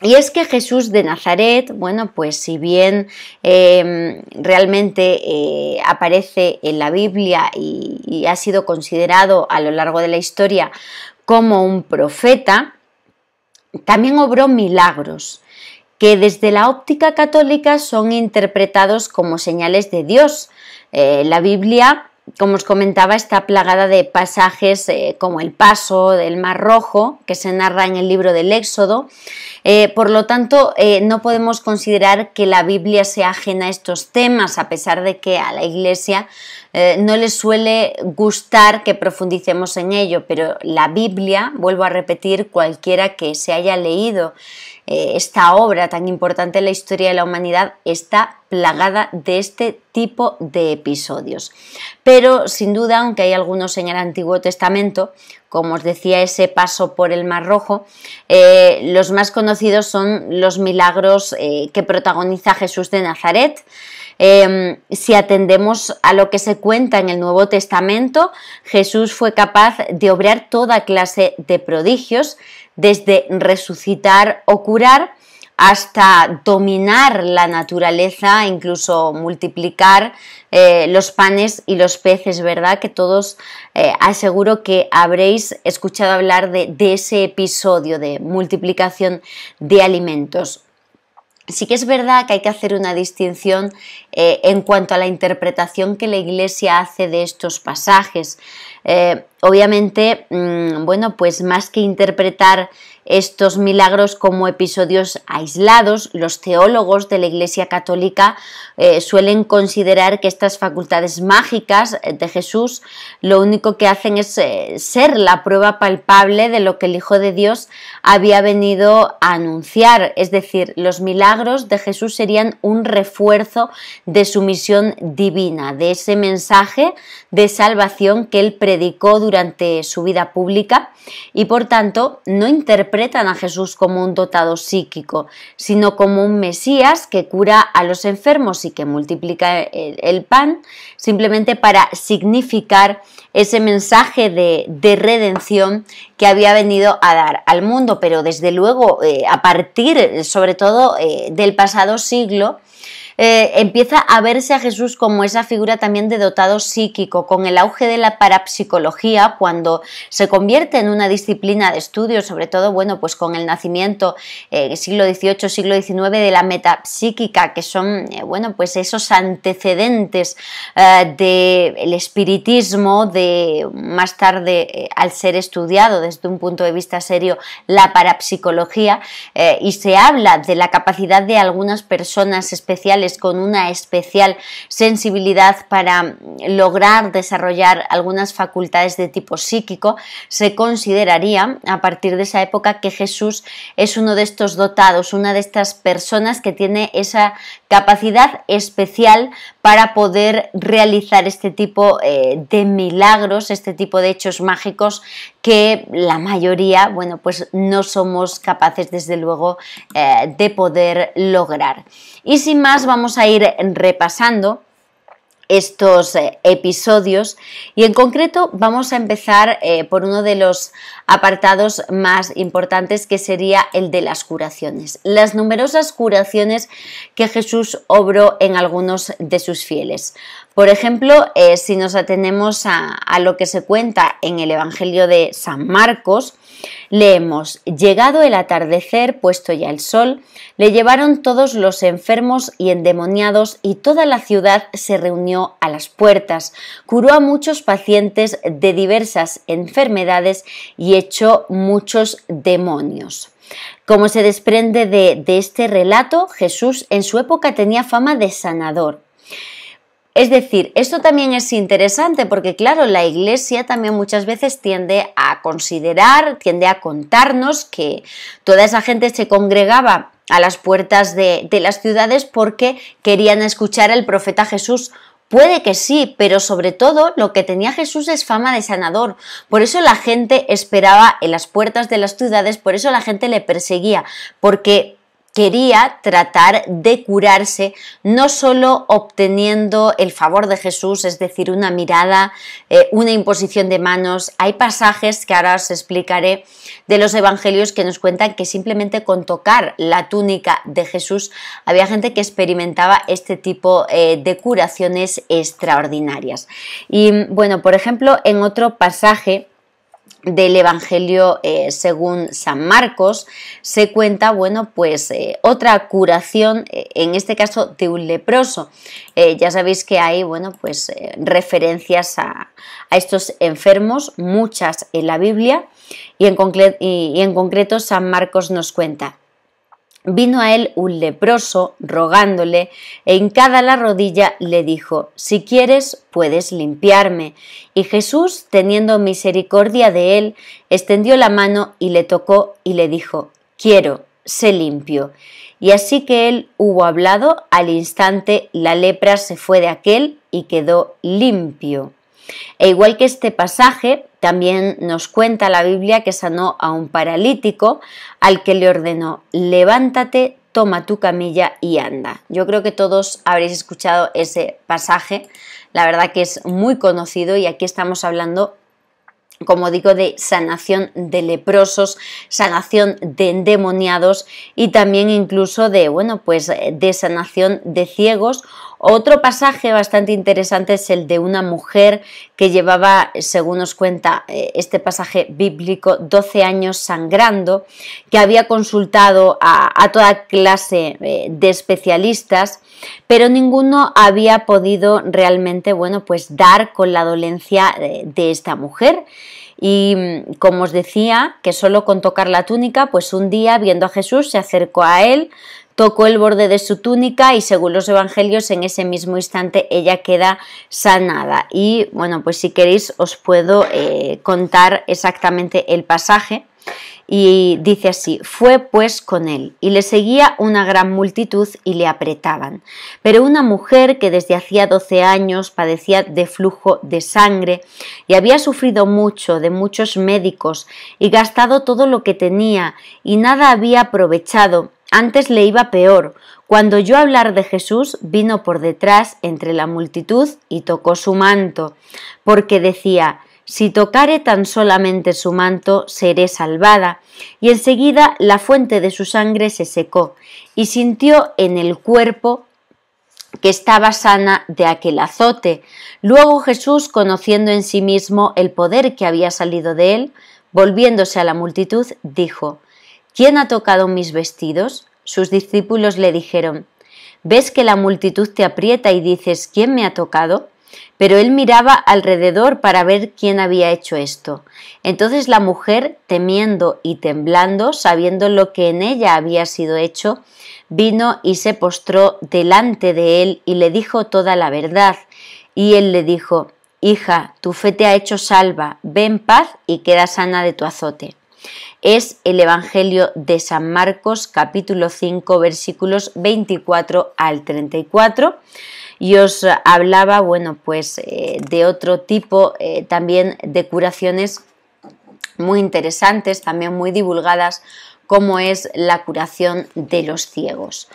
Y es que Jesús de Nazaret, bueno, pues si bien em, realmente eh, aparece en la Biblia y ha sido considerado a lo largo de la historia como un profeta, también obró milagros que desde la óptica católica son interpretados como señales de Dios. Eh, la Biblia, como os comentaba, está plagada de pasajes eh, como el paso del Mar Rojo, que se narra en el libro del Éxodo. Eh, por lo tanto, no podemos considerar que la Biblia sea ajena a estos temas, a pesar de que a la Iglesia no le suele gustar que profundicemos en ello, pero la Biblia, vuelvo a repetir, cualquiera que se haya leído eh, esta obra tan importante en la historia de la humanidad está plagada de este tipo de episodios. Pero sin duda, aunque hay algunos en el Antiguo Testamento, como os decía, ese paso por el Mar Rojo, eh, los más conocidos son los milagros eh, que protagoniza Jesús de Nazaret. Em, si atendemos a lo que se cuenta en el Nuevo Testamento, Jesús fue capaz de obrar toda clase de prodigios, desde resucitar o curar hasta dominar la naturaleza, incluso multiplicar eh, los panes y los peces, ¿verdad? Que todos eh, aseguro que habréis escuchado hablar de ese episodio de multiplicación de alimentos. Sí que es verdad que hay que hacer una distinción eh, en cuanto a la interpretación que la Iglesia hace de estos pasajes. Eh, obviamente, mm, bueno, pues más que interpretar estos milagros como episodios aislados, los teólogos de la Iglesia Católica eh, suelen considerar que estas facultades mágicas eh, de Jesús lo único que hacen es eh, ser la prueba palpable de lo que el Hijo de Dios había venido a anunciar, es decir, los milagros de Jesús serían un refuerzo de su misión divina, de ese mensaje de salvación que él predicó durante su vida pública y por tanto no interpreta a Jesús como un dotado psíquico, sino como un Mesías que cura a los enfermos y que multiplica el, pan, simplemente para significar ese mensaje de, redención que había venido a dar al mundo, pero desde luego eh, a partir sobre todo eh, del pasado siglo, eh, empieza a verse a Jesús como esa figura también de dotado psíquico, con el auge de la parapsicología, cuando se convierte en una disciplina de estudio, sobre todo, bueno, pues con el nacimiento, el eh, siglo XVIII, siglo XIX, de la metapsíquica, que son, eh, bueno, pues esos antecedentes del espiritismo, de más tarde, al ser estudiado desde un punto de vista serio, la parapsicología, y se habla de la capacidad de algunas personas especiales con una especial sensibilidad para lograr desarrollar algunas facultades de tipo psíquico, se consideraría a partir de esa época que Jesús es uno de estos dotados, una de estas personas que tiene esa capacidad especial para poder realizar este tipo eh, de milagros, este tipo de hechos mágicos que la mayoría, bueno, pues no somos capaces desde luego eh, de poder lograr. Y sin más, vamos a ir repasando estos eh, episodios y en concreto vamos a empezar eh, por uno de los apartados más importantes que sería el de las curaciones, las numerosas curaciones que Jesús obró en algunos de sus fieles. Por ejemplo, eh, si nos atenemos a lo que se cuenta en el Evangelio de San Marcos, Leemos, llegado el atardecer, puesto ya el sol, le llevaron todos los enfermos y endemoniados y toda la ciudad se reunió a las puertas, curó a muchos pacientes de diversas enfermedades y echó muchos demonios. Como se desprende de, de este relato, Jesús en su época tenía fama de sanador. Es decir, esto también es interesante porque, claro, la iglesia también muchas veces tiende a considerar, tiende a contarnos que toda esa gente se congregaba a las puertas de, las ciudades porque querían escuchar al profeta Jesús Puede que sí, pero sobre todo lo que tenía Jesús es fama de sanador. Por eso la gente esperaba en las puertas de las ciudades, por eso la gente le perseguía, porque quería tratar de curarse, no solo obteniendo el favor de Jesús, es decir, una mirada, eh, una imposición de manos. Hay pasajes que ahora os explicaré de los evangelios que nos cuentan que simplemente con tocar la túnica de Jesús había gente que experimentaba este tipo eh, de curaciones extraordinarias. Y bueno, por ejemplo, en otro pasaje, del Evangelio eh, según San Marcos se cuenta, bueno, pues eh, otra curación, eh, en este caso de un leproso. ya sabéis que hay, bueno, pues referencias a, estos enfermos, muchas en la Biblia, y en concreto San Marcos nos cuenta. Vino a él un leproso rogándole, e hincada la rodilla le dijo, Si quieres, puedes limpiarme. Y Jesús, teniendo misericordia de él, extendió la mano y le tocó y le dijo, Quiero, sé limpio. Y así que él hubo hablado, al instante la lepra se fue de aquel y quedó limpio. E igual que este pasaje, también nos cuenta la Biblia que sanó a un paralítico al que le ordenó, levántate, toma tu camilla y anda. Yo creo que todos habréis escuchado ese pasaje, la verdad que es muy conocido y aquí estamos hablando como digo, de sanación de leprosos, sanación de endemoniados y también incluso de, bueno, pues de sanación de ciegos otro pasaje bastante interesante es el de una mujer que llevaba, según nos cuenta eh, este pasaje bíblico, 12 años sangrando, que había consultado a, toda clase eh, de especialistas, pero ninguno había podido realmente, bueno, pues dar con la dolencia de, eh, de esta mujer. Y mm, como os decía, que solo con tocar la túnica, pues un día viendo a Jesús se acercó a él, tocó el borde de su túnica y según los evangelios en ese mismo instante ella queda sanada. Y bueno, pues si queréis os puedo eh, contar exactamente el pasaje. Y dice así, fue pues con él, y le seguía una gran multitud y le apretaban. Pero una mujer que desde hacía 12 años padecía de flujo de sangre y había sufrido mucho de muchos médicos y gastado todo lo que tenía y nada había aprovechado, antes le iba peor. Cuando oyó hablar de Jesús, vino por detrás entre la multitud y tocó su manto, porque decía, si tocare tan solamente su manto, seré salvada. Y enseguida la fuente de su sangre se secó, y sintió en el cuerpo que estaba sana de aquel azote. Luego Jesús, conociendo en sí mismo el poder que había salido de él, volviéndose a la multitud, dijo, ¿Quién ha tocado mis vestidos? Sus discípulos le dijeron, ¿ves que la multitud te aprieta y dices, ¿quién me ha tocado? Pero él miraba alrededor para ver quién había hecho esto. Entonces la mujer, temiendo y temblando, sabiendo lo que en ella había sido hecho, vino y se postró delante de él y le dijo toda la verdad. Y él le dijo, Hija, tu fe te ha hecho salva, ve en paz y queda sana de tu azote es el Evangelio de San Marcos capítulo 5 versículos 24 al 34 y os hablaba, bueno, pues eh, de otro tipo eh, también de curaciones muy interesantes, también muy divulgadas, como es la curación de los ciegos.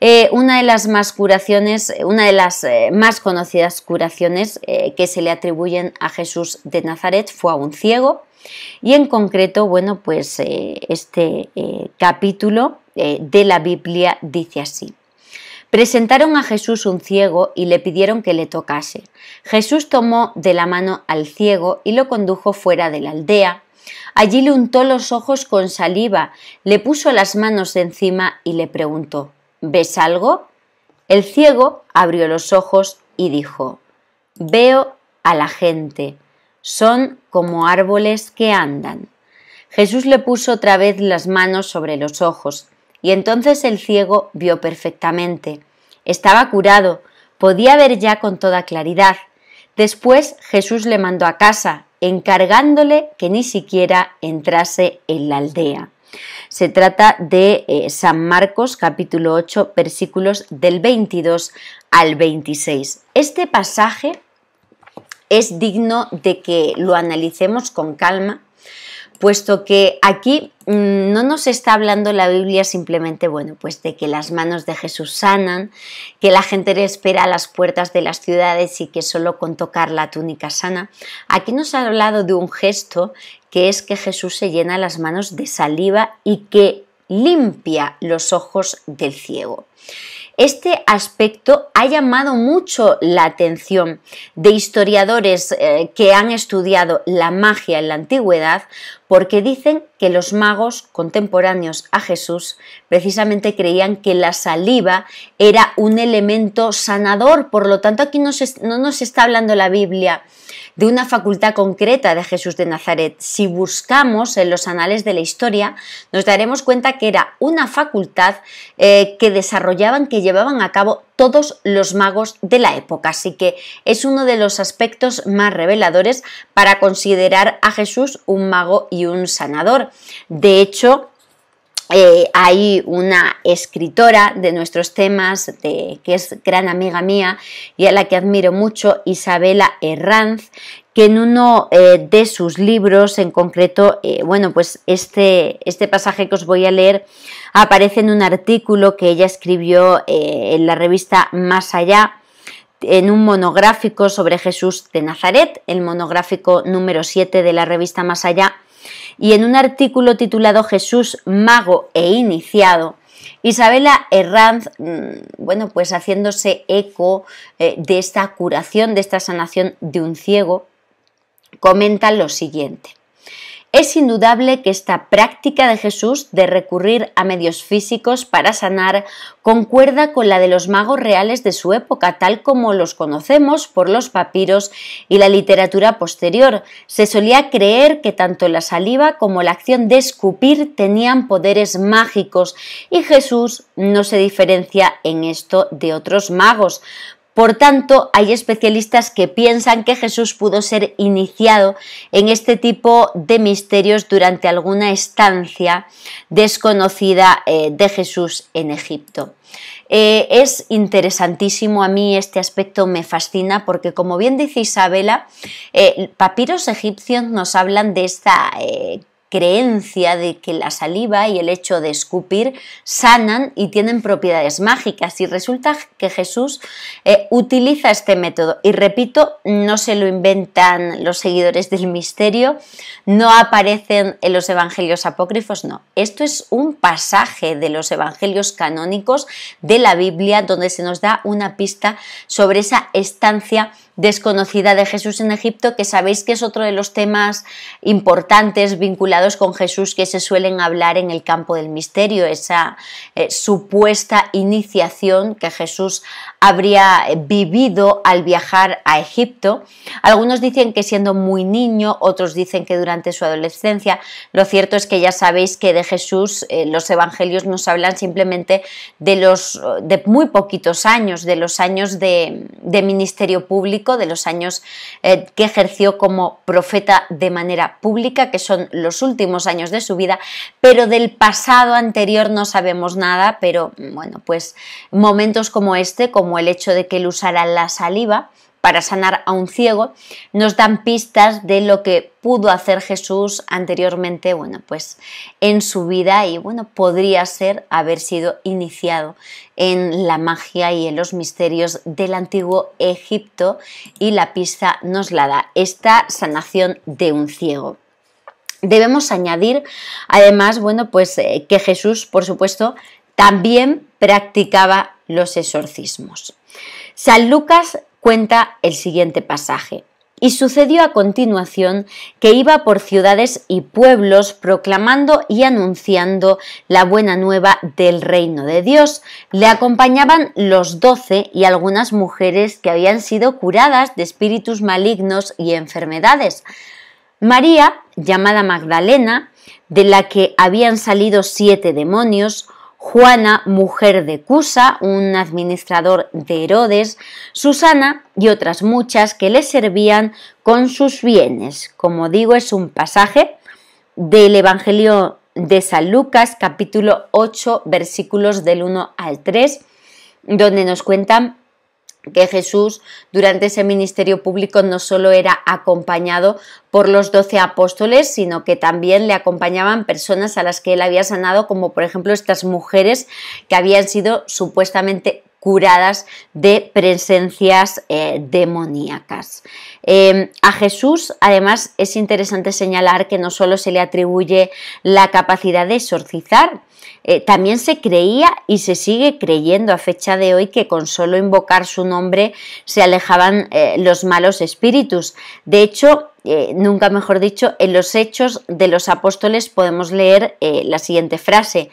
Eh, una de las más curaciones, una de las más conocidas curaciones que se le atribuyen a Jesús de Nazaret fue a un ciego. Y en concreto, bueno, pues eh, este eh, capítulo eh, de la Biblia dice así. Presentaron a Jesús un ciego y le pidieron que le tocase. Jesús tomó de la mano al ciego y lo condujo fuera de la aldea. Allí le untó los ojos con saliva, le puso las manos encima y le preguntó ¿Ves algo? El ciego abrió los ojos y dijo Veo a la gente, son como árboles que andan. Jesús le puso otra vez las manos sobre los ojos, y entonces el ciego vio perfectamente. Estaba curado, podía ver ya con toda claridad. Después Jesús le mandó a casa, encargándole que ni siquiera entrase en la aldea. Se trata de eh, San Marcos capítulo 8 versículos del 22 al 26. Este pasaje es digno de que lo analicemos con calma, puesto que aquí mm, no nos está hablando la Biblia simplemente, bueno, pues de que las manos de Jesús sanan, que la gente le espera a las puertas de las ciudades y que solo con tocar la túnica sana. Aquí nos ha hablado de un gesto que es que Jesús se llena las manos de saliva y que limpia los ojos del ciego. Este aspecto ha llamado mucho la atención de historiadores eh, que han estudiado la magia en la antigüedad porque dicen que los magos contemporáneos a Jesús precisamente creían que la saliva era un elemento sanador, por lo tanto aquí no, nos está hablando la Biblia de una facultad concreta de Jesús de Nazaret. Si buscamos en los anales de la historia, nos daremos cuenta que era una facultad eh, que desarrolló que llevaban a cabo todos los magos de la época, así que es uno de los aspectos más reveladores para considerar a Jesús un mago y un sanador. De hecho, eh, hay una escritora de nuestros temas que es gran amiga mía y a la que admiro mucho, Isabela Herranz, que en uno eh, de sus libros, en concreto, eh, bueno, pues este, este, pasaje que os voy a leer aparece en un artículo que ella escribió en la revista Más Allá, en un monográfico sobre Jesús de Nazaret, el monográfico número 7 de la revista Más Allá, y en un artículo titulado Jesús, mago e iniciado, Isabela Herranz, mm, bueno, pues haciéndose eco eh, de esta curación, de esta sanación de un ciego, comenta lo siguiente. Es indudable que esta práctica de Jesús de recurrir a medios físicos para sanar concuerda con la de los magos reales de su época, tal como los conocemos por los papiros y la literatura posterior. Se solía creer que tanto la saliva como la acción de escupir tenían poderes mágicos y Jesús no se diferencia en esto de otros magos, por tanto, hay especialistas que piensan que Jesús pudo ser iniciado en este tipo de misterios durante alguna estancia desconocida eh, de Jesús en Egipto. Eh, es interesantísimo, a mí este aspecto me fascina porque como bien dice Isabela, eh, papiros egipcios nos hablan de esta creencia de que la saliva y el hecho de escupir sanan y tienen propiedades mágicas. Y resulta que Jesús eh, utiliza este método. Y repito, no se lo inventan los seguidores del misterio, no aparecen en los evangelios apócrifos, no. Esto es un pasaje de los evangelios canónicos de la Biblia donde se nos da una pista sobre esa estancia desconocida de Jesús en Egipto, que sabéis que es otro de los temas importantes vinculados con Jesús que se suelen hablar en el campo del misterio, esa eh, supuesta iniciación que Jesús habría eh, vivido al viajar a Egipto. Algunos dicen que siendo muy niño, otros dicen que durante su adolescencia. Lo cierto es que ya sabéis que de Jesús eh, los evangelios nos hablan simplemente de los de muy poquitos años, de los años de, ministerio público, de los años eh, que ejerció como profeta de manera pública, que son los últimos años de su vida, pero del pasado anterior no sabemos nada, pero mm, bueno, pues momentos como este, como el hecho de que él usara la saliva para sanar a un ciego, nos dan pistas de lo que pudo hacer Jesús anteriormente, bueno, pues en su vida y bueno, podría ser haber sido iniciado en la magia y en los misterios del antiguo Egipto y la pista nos la da esta sanación de un ciego. Debemos añadir, además, bueno, pues eh, que Jesús, por supuesto, también practicaba los exorcismos. San Lucas cuenta el siguiente pasaje. Y sucedió a continuación que iba por ciudades y pueblos proclamando y anunciando la buena nueva del reino de Dios. Le acompañaban los doce y algunas mujeres que habían sido curadas de espíritus malignos y enfermedades. María, llamada Magdalena, de la que habían salido siete demonios, Juana, mujer de Cusa, un administrador de Herodes, Susana y otras muchas que le servían con sus bienes. Como digo, es un pasaje del Evangelio de San Lucas, capítulo 8, versículos del 1 al 3, donde nos cuentan que Jesús durante ese ministerio público no solo era acompañado por los doce apóstoles, sino que también le acompañaban personas a las que él había sanado, como por ejemplo estas mujeres que habían sido supuestamente curadas de presencias eh, demoníacas. Em, a Jesús, además, es interesante señalar que no solo se le atribuye la capacidad de exorcizar, eh, también se creía y se sigue creyendo a fecha de hoy que con solo invocar su nombre se alejaban eh, los malos espíritus. De hecho, eh, nunca mejor dicho, en los hechos de los apóstoles podemos leer eh, la siguiente frase.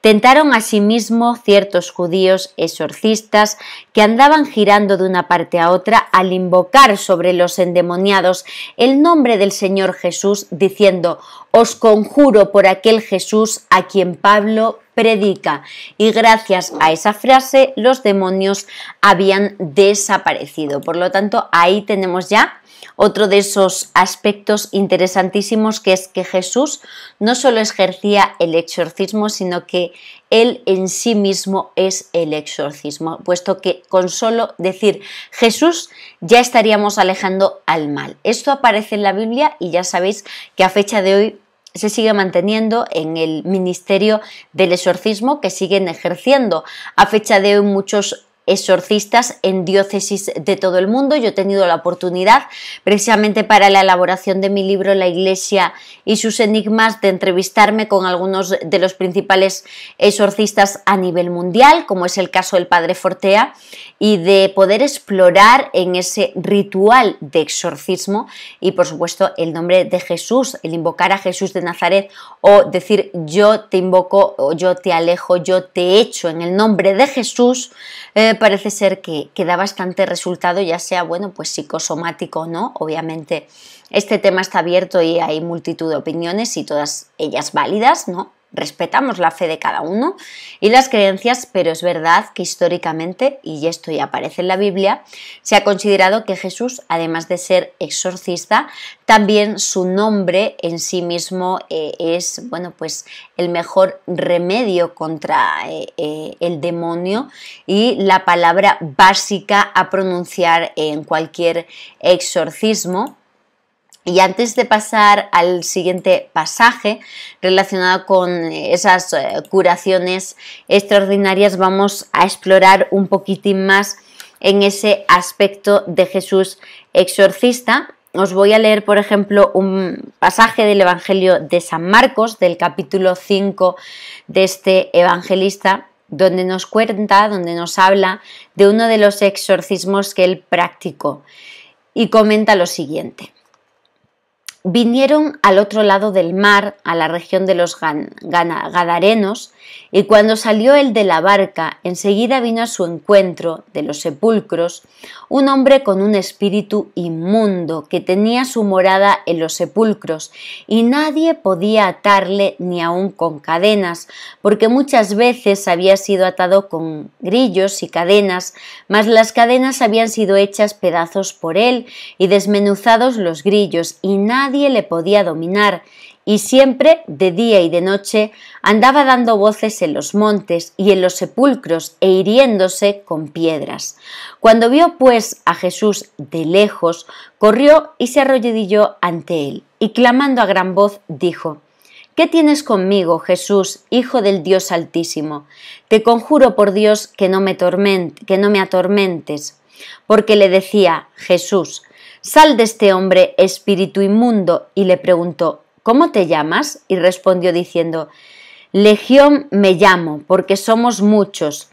Tentaron asimismo sí ciertos judíos exorcistas que andaban girando de una parte a otra al invocar sobre los endemoniados el nombre del Señor Jesús, diciendo, Os conjuro por aquel Jesús a quien Pablo predica. Y gracias a esa frase los demonios habían desaparecido. Por lo tanto, ahí tenemos ya otro de esos aspectos interesantísimos que es que Jesús no solo ejercía el exorcismo, sino que él en sí mismo es el exorcismo, puesto que con solo decir Jesús ya estaríamos alejando al mal. Esto aparece en la Biblia y ya sabéis que a fecha de hoy se sigue manteniendo en el ministerio del exorcismo que siguen ejerciendo. A fecha de hoy muchos exorcistas en diócesis de todo el mundo. Yo he tenido la oportunidad, precisamente para la elaboración de mi libro La Iglesia y sus enigmas, de entrevistarme con algunos de los principales exorcistas a nivel mundial, como es el caso del Padre Fortea, y de poder explorar en ese ritual de exorcismo y, por supuesto, el nombre de Jesús, el invocar a Jesús de Nazaret o decir yo te invoco o yo te alejo, yo te echo en el nombre de Jesús. Eh, parece ser que, que da bastante resultado, ya sea, bueno, pues psicosomático o no, obviamente este tema está abierto y hay multitud de opiniones y todas ellas válidas, ¿no? respetamos la fe de cada uno y las creencias, pero es verdad que históricamente, y esto ya aparece en la Biblia, se ha considerado que Jesús, además de ser exorcista, también su nombre en sí mismo eh, es, bueno, pues el mejor remedio contra eh, eh, el demonio y la palabra básica a pronunciar en cualquier exorcismo y antes de pasar al siguiente pasaje relacionado con eh, esas eh, curaciones extraordinarias, vamos a explorar un poquitín más en ese aspecto de Jesús exorcista. Os voy a leer, por ejemplo, un pasaje del Evangelio de San Marcos, del capítulo 5 de este evangelista, donde nos cuenta, donde nos habla de uno de los exorcismos que él practicó. Y comenta lo siguiente vinieron al otro lado del mar, a la región de los Gadarenos, y cuando salió él de la barca, enseguida vino a su encuentro, de los sepulcros, un hombre con un espíritu inmundo, que tenía su morada en los sepulcros, y nadie podía atarle ni aun con cadenas, porque muchas veces había sido atado con grillos y cadenas, mas las cadenas habían sido hechas pedazos por él, y desmenuzados los grillos, y nadie le podía dominar, y siempre de día y de noche andaba dando voces en los montes y en los sepulcros e hiriéndose con piedras. Cuando vio pues a Jesús de lejos, corrió y se arrodilló ante él, y clamando a gran voz dijo ¿Qué tienes conmigo, Jesús, Hijo del Dios Altísimo? Te conjuro por Dios que no me, que no me atormentes. Porque le decía Jesús, sal de este hombre espíritu inmundo, y le preguntó, ¿Cómo te llamas? Y respondió diciendo, Legión me llamo, porque somos muchos.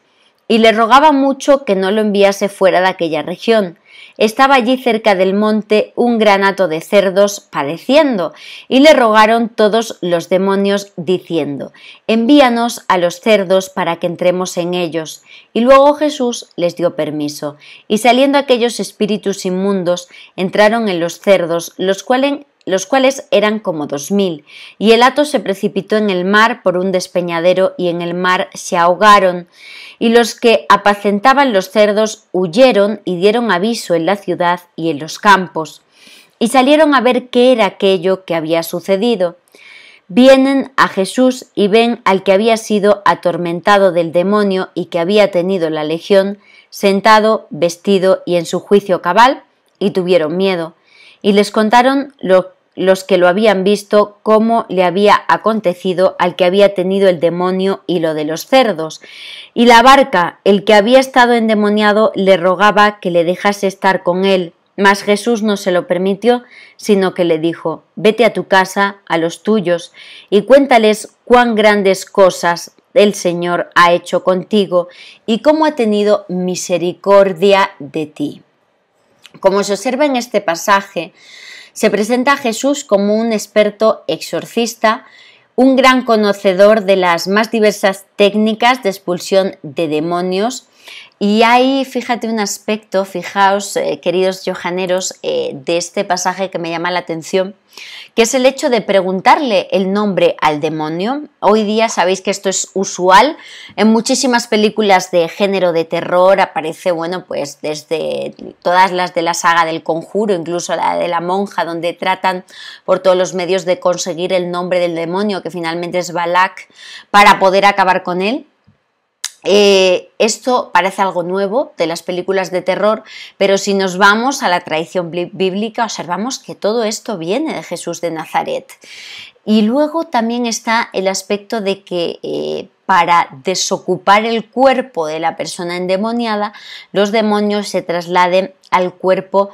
Y le rogaba mucho que no lo enviase fuera de aquella región. Estaba allí cerca del monte un granato de cerdos padeciendo, y le rogaron todos los demonios diciendo, envíanos a los cerdos para que entremos en ellos. Y luego Jesús les dio permiso, y saliendo aquellos espíritus inmundos, entraron en los cerdos, los cuales los cuales eran como dos mil, y el hato se precipitó en el mar por un despeñadero y en el mar se ahogaron, y los que apacentaban los cerdos huyeron y dieron aviso en la ciudad y en los campos, y salieron a ver qué era aquello que había sucedido. Vienen a Jesús y ven al que había sido atormentado del demonio y que había tenido la legión, sentado, vestido y en su juicio cabal, y tuvieron miedo y les contaron los que lo habían visto cómo le había acontecido al que había tenido el demonio y lo de los cerdos. Y la barca, el que había estado endemoniado, le rogaba que le dejase estar con él, mas Jesús no se lo permitió, sino que le dijo Vete a tu casa, a los tuyos, y cuéntales cuán grandes cosas el Señor ha hecho contigo y cómo ha tenido misericordia de ti. Como se observa en este pasaje, se presenta a Jesús como un experto exorcista, un gran conocedor de las más diversas técnicas de expulsión de demonios, y ahí fíjate, un aspecto, fijaos, eh, queridos johaneros, eh, de este pasaje que me llama la atención, que es el hecho de preguntarle el nombre al demonio. Hoy día sabéis que esto es usual. En muchísimas películas de género de terror aparece, bueno, pues desde todas las de la saga del conjuro, incluso la de la monja, donde tratan por todos los medios de conseguir el nombre del demonio, que finalmente es Balak, para poder acabar con él. Eh, esto parece algo nuevo de las películas de terror, pero si nos vamos a la tradición bíblica observamos que todo esto viene de Jesús de Nazaret. Y luego también está el aspecto de que eh, para desocupar el cuerpo de la persona endemoniada, los demonios se trasladen al cuerpo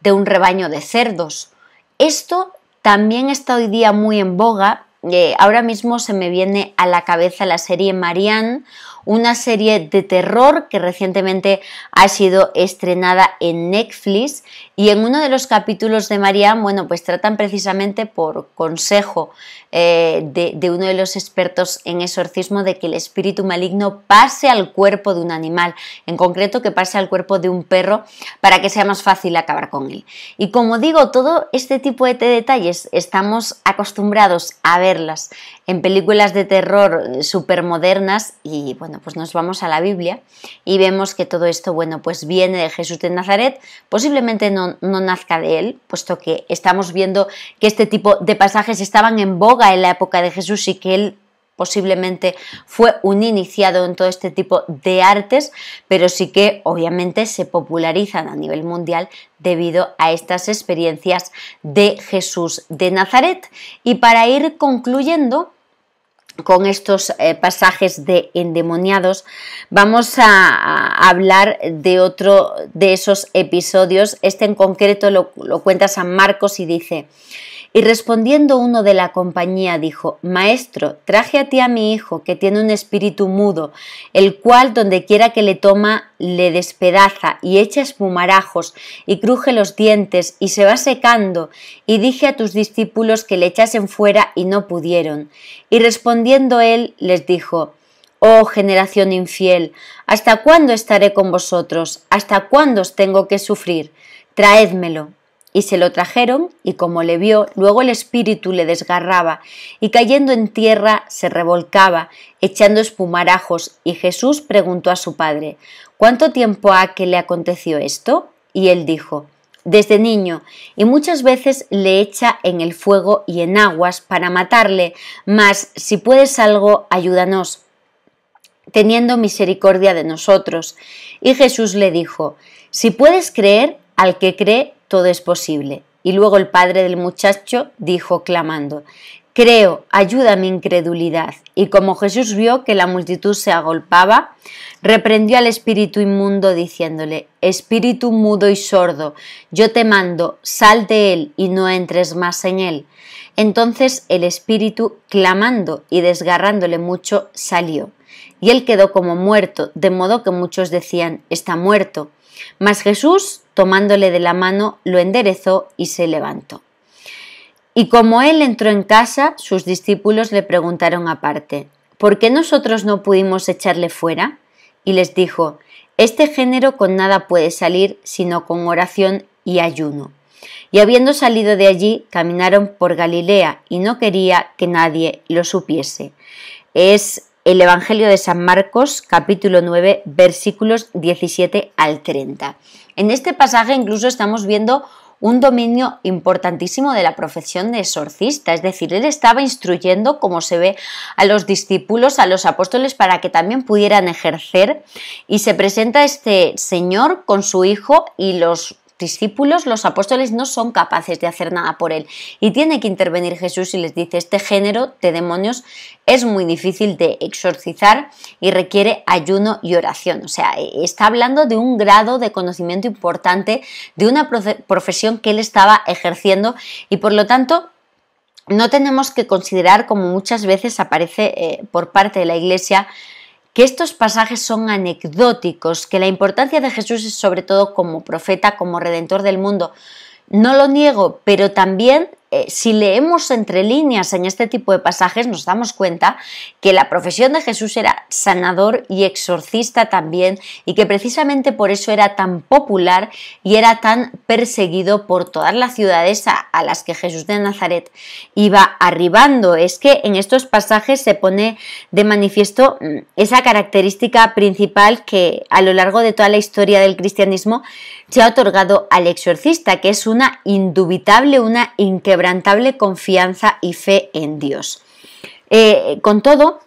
de un rebaño de cerdos. Esto también está hoy día muy en boga. Eh, ahora mismo se me viene a la cabeza la serie Marianne una serie de terror que recientemente ha sido estrenada en Netflix y en uno de los capítulos de María bueno, pues tratan precisamente por consejo eh, de, de uno de los expertos en exorcismo de que el espíritu maligno pase al cuerpo de un animal, en concreto que pase al cuerpo de un perro para que sea más fácil acabar con él. Y como digo, todo este tipo de detalles estamos acostumbrados a verlas en películas de terror eh, supermodernas y bueno, pues nos vamos a la Biblia y vemos que todo esto, bueno, pues viene de Jesús de Nazaret, posiblemente no no, nazca de él, puesto que estamos viendo que este tipo de pasajes estaban en boga en la época de Jesús y que él posiblemente fue un iniciado en todo este tipo de artes, pero sí que obviamente se popularizan a nivel mundial debido a estas experiencias de Jesús de Nazaret. Y para ir concluyendo, con estos eh, pasajes de endemoniados, vamos a, hablar de otro de esos episodios. Este en concreto lo cuenta San Marcos y dice, y respondiendo uno de la compañía dijo, Maestro, traje a ti a mi hijo, que tiene un espíritu mudo, el cual donde quiera que le toma, le despedaza y echa espumarajos y cruje los dientes y se va secando. Y dije a tus discípulos que le echasen fuera y no pudieron. Y respondiendo él, les dijo, Oh generación infiel, ¿hasta cuándo estaré con vosotros? ¿Hasta cuándo os tengo que sufrir? Traédmelo. Y se lo trajeron, y como le vio, luego el espíritu le desgarraba, y cayendo en tierra se revolcaba, echando espumarajos, y Jesús preguntó a su padre, ¿cuánto tiempo ha que le aconteció esto? Y él dijo, desde niño, y muchas veces le echa en el fuego y en aguas para matarle, mas si puedes algo, ayúdanos, teniendo misericordia de nosotros. Y Jesús le dijo, si puedes creer, al que cree, todo es posible. Y luego el padre del muchacho dijo clamando, Creo, ayuda mi incredulidad. Y como Jesús vio que la multitud se agolpaba, reprendió al espíritu inmundo diciéndole, Espíritu mudo y sordo, yo te mando, sal de él y no entres más en él. Entonces el espíritu, clamando y desgarrándole mucho, salió. Y él quedó como muerto, de modo que muchos decían, Está muerto. Mas Jesús, tomándole de la mano, lo enderezó y se levantó. Y como él entró en casa, sus discípulos le preguntaron aparte, ¿por qué nosotros no pudimos echarle fuera? Y les dijo, este género con nada puede salir sino con oración y ayuno. Y habiendo salido de allí, caminaron por Galilea y no quería que nadie lo supiese. Es el Evangelio de San Marcos capítulo 9 versículos 17 al 30. En este pasaje incluso estamos viendo un dominio importantísimo de la profesión de exorcista, es decir, él estaba instruyendo, como se ve, a los discípulos, a los apóstoles, para que también pudieran ejercer, y se presenta este señor con su hijo y los discípulos, los apóstoles, no son capaces de hacer nada por él. Y tiene que intervenir Jesús y les dice, este género de demonios es muy difícil de exorcizar y requiere ayuno y oración. O sea, eh, está hablando de un grado de conocimiento importante, de una profesión que él estaba ejerciendo y por lo tanto no tenemos que considerar como muchas veces aparece eh, por parte de la Iglesia que estos pasajes son anecdóticos, que la importancia de Jesús es sobre todo como profeta, como redentor del mundo. No lo niego, pero también eh, si leemos entre líneas en este tipo de pasajes, nos damos cuenta que la profesión de Jesús era sanador y exorcista también, y que precisamente por eso era tan popular y era tan perseguido por todas las ciudades a, las que Jesús de Nazaret iba arribando. Es que en estos pasajes se pone de manifiesto mm, esa característica principal que a lo largo de toda la historia del cristianismo se ha otorgado al exorcista, que es una indubitable, una inquebrantable confianza y fe en Dios. Eh, con todo,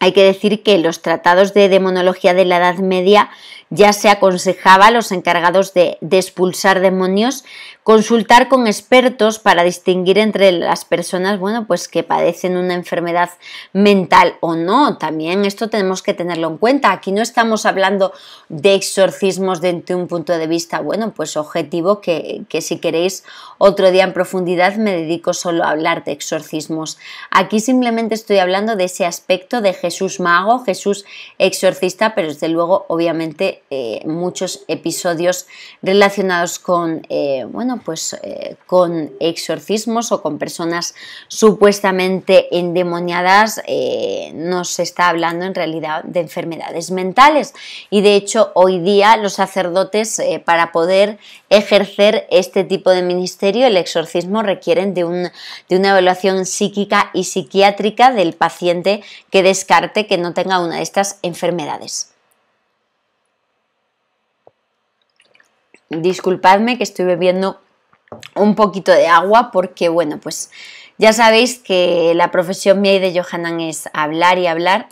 hay que decir que los tratados de demonología de la Edad Media ya se aconsejaba a los encargados de, expulsar demonios consultar con expertos para distinguir entre las personas, bueno, pues que padecen una enfermedad mental o no. También esto tenemos que tenerlo en cuenta. Aquí no estamos hablando de exorcismos desde un punto de vista, bueno, pues objetivo, que, que si queréis otro día en profundidad me dedico solo a hablar de exorcismos. Aquí simplemente estoy hablando de ese aspecto de Jesús mago, Jesús exorcista, pero desde luego, obviamente, eh, muchos episodios relacionados con, eh, bueno, pues, eh, con exorcismos o con personas supuestamente endemoniadas, nos está hablando en realidad de enfermedades mentales. Y de hecho, hoy día los sacerdotes, para poder ejercer este tipo de ministerio, el exorcismo, requieren de, un, de una evaluación psíquica y psiquiátrica del paciente que descarte que no tenga una de estas enfermedades. disculpadme que estoy bebiendo un poquito de agua porque, bueno, pues ya sabéis que la profesión mía y de Johanan es hablar y hablar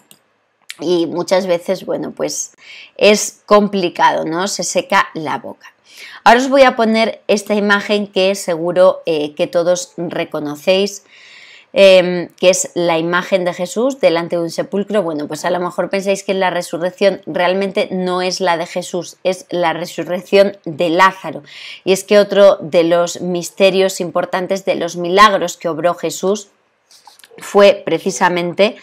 y muchas veces, bueno, pues es complicado, ¿no? Se seca la boca. Ahora os voy a poner esta imagen que seguro eh, que todos reconocéis. Em, que es la imagen de Jesús delante de un sepulcro, bueno, pues a lo mejor pensáis que la resurrección realmente no es la de Jesús, es la resurrección de Lázaro. Y es que otro de los misterios importantes de los milagros que obró Jesús fue precisamente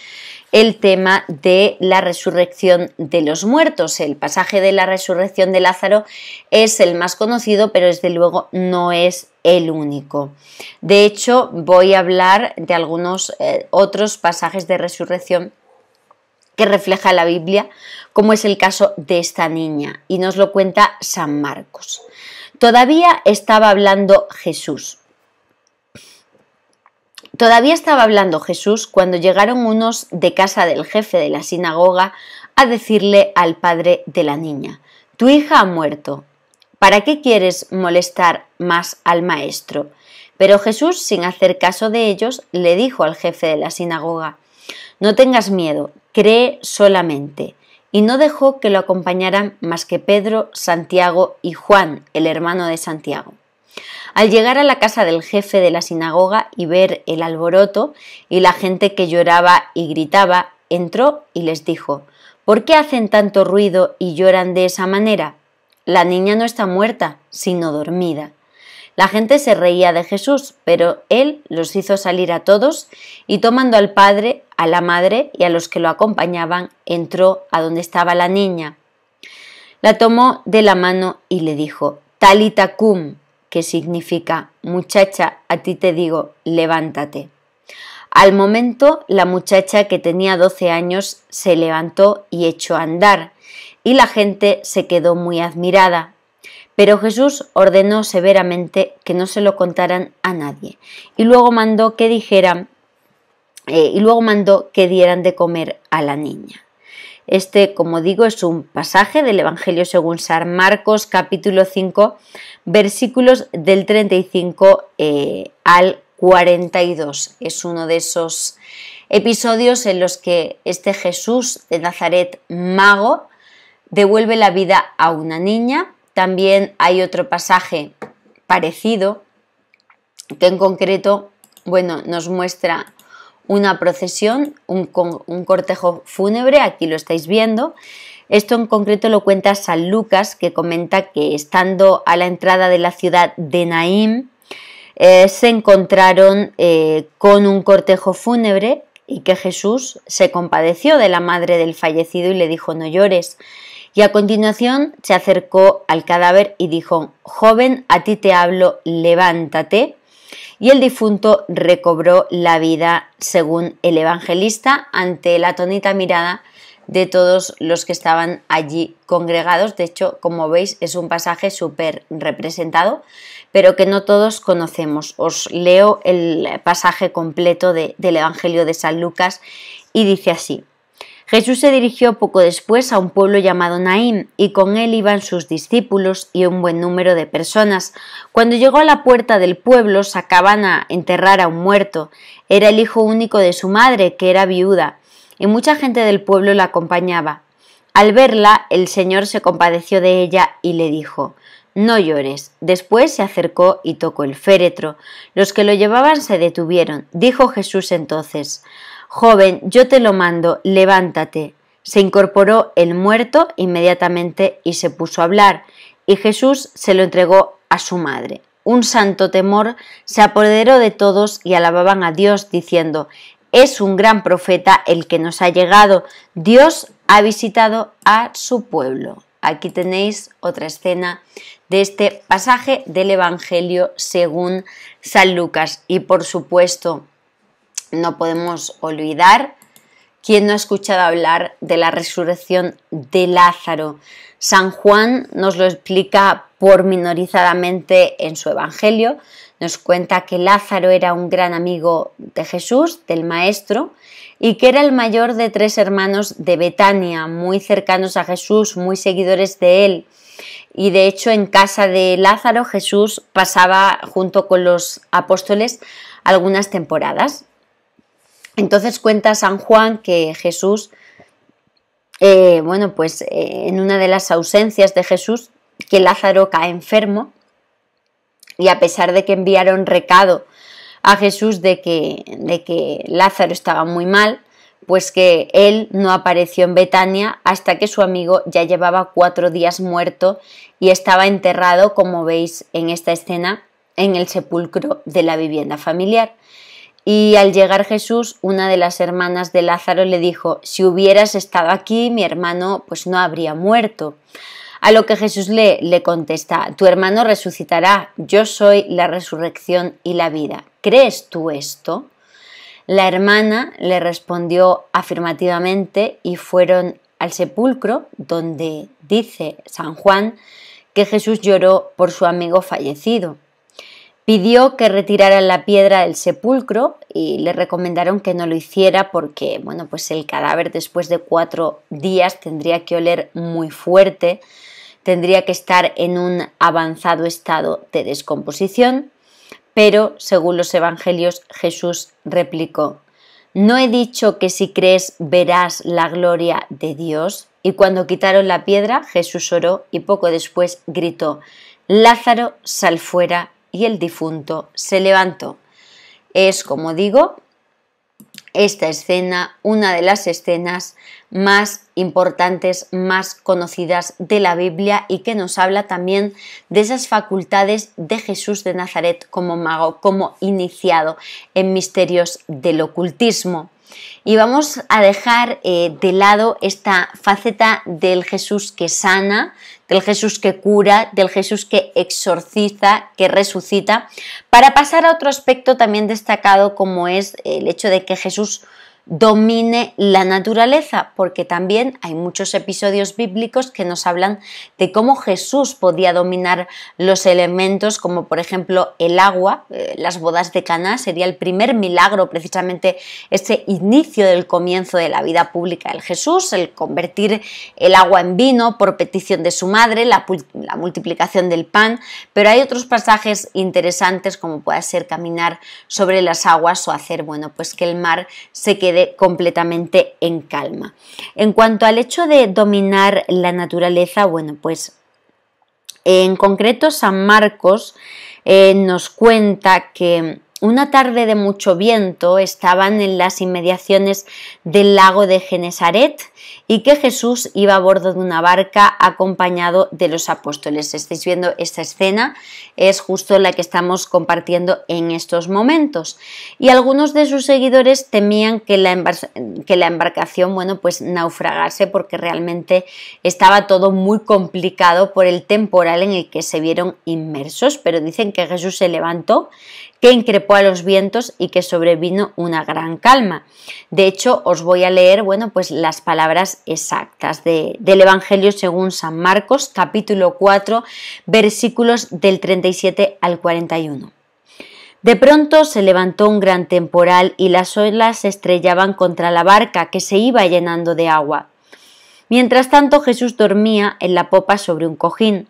el tema de la resurrección de los muertos. El pasaje de la resurrección de Lázaro es el más conocido, pero desde luego no es el único. De hecho, voy a hablar de algunos eh, otros pasajes de resurrección que refleja la Biblia, como es el caso de esta niña, y nos lo cuenta San Marcos. Todavía estaba hablando Jesús Todavía estaba hablando Jesús cuando llegaron unos de casa del jefe de la sinagoga a decirle al padre de la niña, Tu hija ha muerto. ¿Para qué quieres molestar más al maestro? Pero Jesús, sin hacer caso de ellos, le dijo al jefe de la sinagoga, No tengas miedo, cree solamente. Y no dejó que lo acompañaran más que Pedro, Santiago y Juan, el hermano de Santiago. Al llegar a la casa del jefe de la sinagoga y ver el alboroto y la gente que lloraba y gritaba, entró y les dijo ¿Por qué hacen tanto ruido y lloran de esa manera? La niña no está muerta, sino dormida. La gente se reía de Jesús, pero él los hizo salir a todos y tomando al padre, a la madre y a los que lo acompañaban, entró a donde estaba la niña. La tomó de la mano y le dijo, Talita que significa muchacha, a ti te digo, levántate. Al momento, la muchacha que tenía 12 años se levantó y echó a andar, y la gente se quedó muy admirada. Pero Jesús ordenó severamente que no se lo contaran a nadie, y luego mandó que dijeran, eh, y luego mandó que dieran de comer a la niña. Este, como digo, es un pasaje del Evangelio según San Marcos capítulo 5 versículos del 35 eh, al 42. Es uno de esos episodios en los que este Jesús de Nazaret mago devuelve la vida a una niña. También hay otro pasaje parecido que en concreto, bueno, nos muestra una procesión, un, un cortejo fúnebre, aquí lo estáis viendo. Esto en concreto lo cuenta San Lucas, que comenta que estando a la entrada de la ciudad de Naim, eh, se encontraron eh, con un cortejo fúnebre y que Jesús se compadeció de la madre del fallecido y le dijo no llores. Y a continuación se acercó al cadáver y dijo, joven, a ti te hablo, levántate y el difunto recobró la vida según el evangelista ante la atónita mirada de todos los que estaban allí congregados. De hecho, como veis, es un pasaje súper representado, pero que no todos conocemos. Os leo el pasaje completo del Evangelio de San Lucas y dice así. Jesús se dirigió poco después a un pueblo llamado Naín y con él iban sus discípulos y un buen número de personas. Cuando llegó a la puerta del pueblo, sacaban a enterrar a un muerto. Era el hijo único de su madre, que era viuda, y mucha gente del pueblo la acompañaba. Al verla, el Señor se compadeció de ella y le dijo No llores. Después se acercó y tocó el féretro. Los que lo llevaban se detuvieron. Dijo Jesús entonces Joven, yo te lo mando, levántate. Se incorporó el muerto inmediatamente y se puso a hablar, y Jesús se lo entregó a su madre. Un santo temor se apoderó de todos y alababan a Dios diciendo, es un gran profeta el que nos ha llegado, Dios ha visitado a su pueblo. Aquí tenéis otra escena de este pasaje del Evangelio según San Lucas y por supuesto no podemos olvidar quien no ha escuchado hablar de la resurrección de Lázaro. San Juan nos lo explica pormenorizadamente en su Evangelio. Nos cuenta que Lázaro era un gran amigo de Jesús, del Maestro, y que era el mayor de tres hermanos de Betania, muy cercanos a Jesús, muy seguidores de él. Y de hecho en casa de Lázaro Jesús pasaba junto con los apóstoles algunas temporadas. Entonces cuenta San Juan que Jesús, eh, bueno, pues eh, en una de las ausencias de Jesús, que Lázaro cae enfermo y a pesar de que enviaron recado a Jesús de que, de que Lázaro estaba muy mal, pues que él no apareció en Betania hasta que su amigo ya llevaba cuatro días muerto y estaba enterrado, como veis en esta escena, en el sepulcro de la vivienda familiar. Y al llegar Jesús, una de las hermanas de Lázaro le dijo, si hubieras estado aquí, mi hermano pues no habría muerto. A lo que Jesús le, le contesta, tu hermano resucitará, yo soy la resurrección y la vida. ¿Crees tú esto? La hermana le respondió afirmativamente y fueron al sepulcro donde dice San Juan que Jesús lloró por su amigo fallecido pidió que retiraran la piedra del sepulcro y le recomendaron que no lo hiciera porque, bueno, pues el cadáver después de cuatro días tendría que oler muy fuerte, tendría que estar en un avanzado estado de descomposición, pero según los evangelios Jesús replicó, no he dicho que si crees verás la gloria de Dios. Y cuando quitaron la piedra, Jesús oró y poco después gritó, Lázaro, sal fuera y el difunto se levantó. Es, como digo, esta escena una de las escenas más importantes, más conocidas de la Biblia y que nos habla también de esas facultades de Jesús de Nazaret como mago, como iniciado en misterios del ocultismo. Y vamos a dejar eh, de lado esta faceta del Jesús que sana, del Jesús que cura, del Jesús que exorciza, que resucita, para pasar a otro aspecto también destacado como es el hecho de que Jesús domine la naturaleza, porque también hay muchos episodios bíblicos que nos hablan de cómo Jesús podía dominar los elementos, como por ejemplo el agua, eh, las bodas de Caná sería el primer milagro, precisamente ese inicio del comienzo de la vida pública de Jesús, el convertir el agua en vino por petición de su madre, la, la multiplicación del pan, pero hay otros pasajes interesantes como puede ser caminar sobre las aguas o hacer, bueno, pues que el mar se quede completamente en calma. En cuanto al hecho de dominar la naturaleza, bueno, pues en concreto San Marcos eh, nos cuenta que una tarde de mucho viento estaban en las inmediaciones del lago de Genesaret y que Jesús iba a bordo de una barca acompañado de los apóstoles. Estáis viendo esta escena, es justo la que estamos compartiendo en estos momentos. Y algunos de sus seguidores temían que la, que la embarcación, bueno, pues naufragase porque realmente estaba todo muy complicado por el temporal en el que se vieron inmersos, pero dicen que Jesús se levantó que increpó a los vientos y que sobrevino una gran calma. De hecho, os voy a leer, bueno, pues las palabras exactas del Evangelio según San Marcos, capítulo 4, versículos del 37 al 41. De pronto se levantó un gran temporal y las olas se estrellaban contra la barca que se iba llenando de agua. Mientras tanto Jesús dormía en la popa sobre un cojín.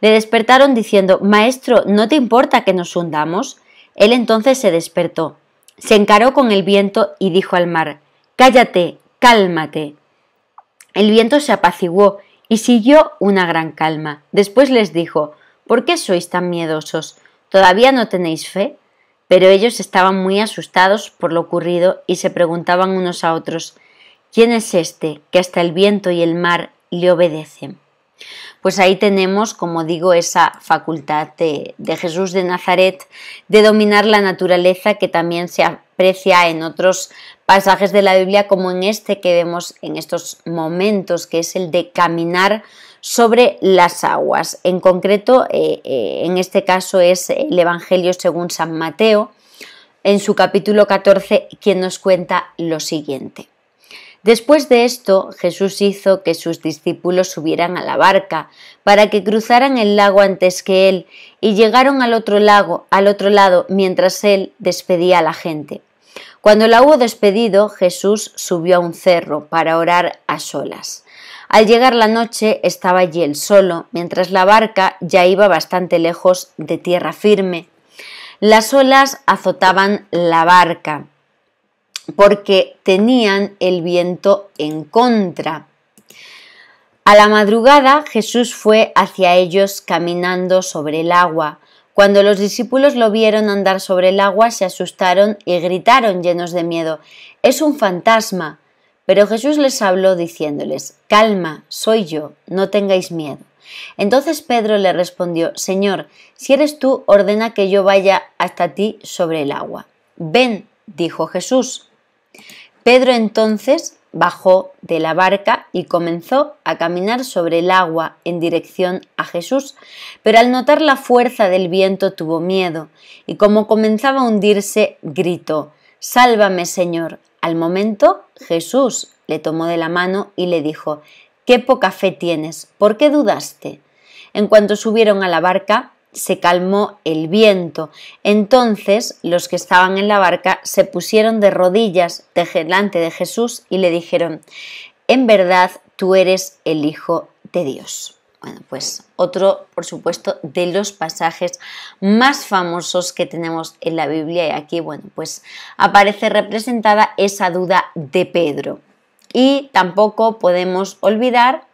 Le despertaron diciendo Maestro, ¿no te importa que nos hundamos? Él entonces se despertó, se encaró con el viento y dijo al mar Cállate, cálmate. El viento se apaciguó y siguió una gran calma. Después les dijo ¿Por qué sois tan miedosos? ¿Todavía no tenéis fe? Pero ellos estaban muy asustados por lo ocurrido y se preguntaban unos a otros ¿Quién es este que hasta el viento y el mar le obedecen? pues ahí tenemos, como digo, esa facultad de, Jesús de Nazaret de dominar la naturaleza que también se aprecia en otros pasajes de la Biblia, como en este que vemos en estos momentos, que es el de caminar sobre las aguas. En concreto, eh, eh, en este caso es el Evangelio según San Mateo, en su capítulo 14, quien nos cuenta lo siguiente. Después de esto, Jesús hizo que sus discípulos subieran a la barca, para que cruzaran el lago antes que él, y llegaron al otro lago, al otro lado, mientras él despedía a la gente. Cuando la hubo despedido, Jesús subió a un cerro para orar a solas. Al llegar la noche estaba allí él solo, mientras la barca ya iba bastante lejos de tierra firme. Las olas azotaban la barca porque tenían el viento en contra. A la madrugada Jesús fue hacia ellos caminando sobre el agua. Cuando los discípulos lo vieron andar sobre el agua, se asustaron y gritaron llenos de miedo, Es un fantasma. Pero Jesús les habló diciéndoles, Calma, soy yo, no tengáis miedo. Entonces Pedro le respondió, Señor, si eres tú, ordena que yo vaya hasta ti sobre el agua. Ven, dijo Jesús. Pedro entonces bajó de la barca y comenzó a caminar sobre el agua en dirección a Jesús, pero al notar la fuerza del viento tuvo miedo y como comenzaba a hundirse, gritó, Sálvame, Señor. Al momento Jesús le tomó de la mano y le dijo, Qué poca fe tienes, ¿por qué dudaste? En cuanto subieron a la barca, se calmó el viento. Entonces los que estaban en la barca se pusieron de rodillas delante de Jesús y le dijeron, en verdad tú eres el Hijo de Dios. Bueno, pues otro, por supuesto, de los pasajes más famosos que tenemos en la Biblia y aquí, bueno, pues aparece representada esa duda de Pedro. Y tampoco podemos olvidar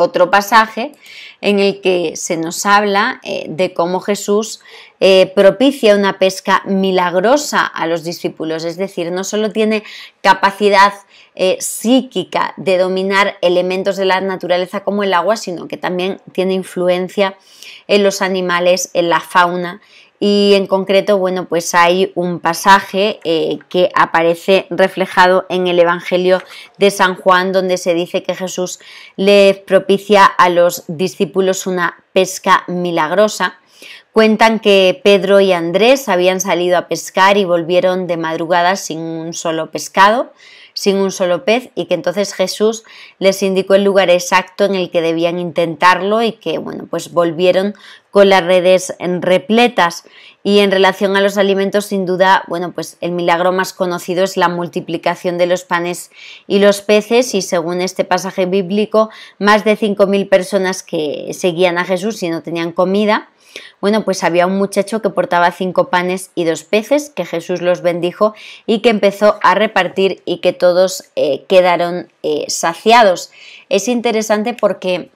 otro pasaje en el que se nos habla eh, de cómo Jesús eh, propicia una pesca milagrosa a los discípulos, es decir, no solo tiene capacidad eh, psíquica de dominar elementos de la naturaleza como el agua, sino que también tiene influencia en los animales, en la fauna y en concreto, bueno, pues hay un pasaje eh, que aparece reflejado en el Evangelio de San Juan, donde se dice que Jesús les propicia a los discípulos una pesca milagrosa. Cuentan que Pedro y Andrés habían salido a pescar y volvieron de madrugada sin un solo pescado sin un solo pez y que entonces Jesús les indicó el lugar exacto en el que debían intentarlo y que bueno pues volvieron con las redes repletas y en relación a los alimentos sin duda bueno pues el milagro más conocido es la multiplicación de los panes y los peces y según este pasaje bíblico más de 5.000 personas que seguían a Jesús y no tenían comida bueno, pues había un muchacho que portaba cinco panes y dos peces, que Jesús los bendijo y que empezó a repartir y que todos eh, quedaron eh, saciados. Es interesante porque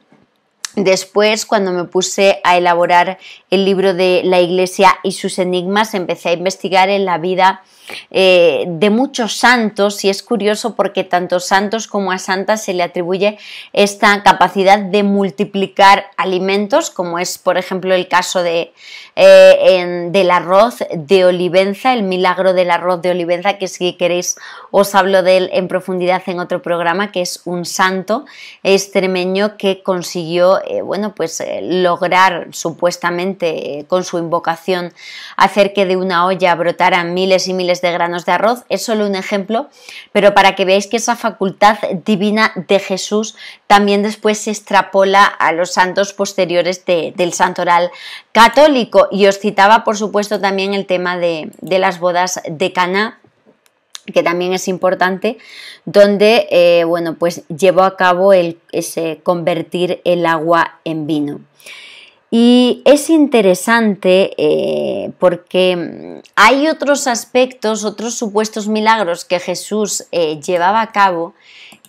Después, cuando me puse a elaborar el libro de la Iglesia y sus enigmas, empecé a investigar en la vida eh, de muchos santos y es curioso porque tanto santos como a santas se le atribuye esta capacidad de multiplicar alimentos, como es por ejemplo el caso de, eh, del arroz de Olivenza, el milagro del arroz de Olivenza, que si queréis os hablo de él en profundidad en otro programa, que es un santo extremeño que consiguió, eh, bueno, pues lograr supuestamente con su invocación hacer que de una olla brotaran miles y miles de granos de arroz. Es solo un ejemplo, pero para que veáis que esa facultad divina de Jesús también después se extrapola a los santos posteriores del santoral católico. Y os citaba, por supuesto, también el tema de, las bodas de Caná, que también es importante, donde eh, bueno, pues llevó a cabo el, ese convertir el agua en vino. Y es interesante eh, porque mm, hay otros aspectos, otros supuestos milagros que Jesús eh, llevaba a cabo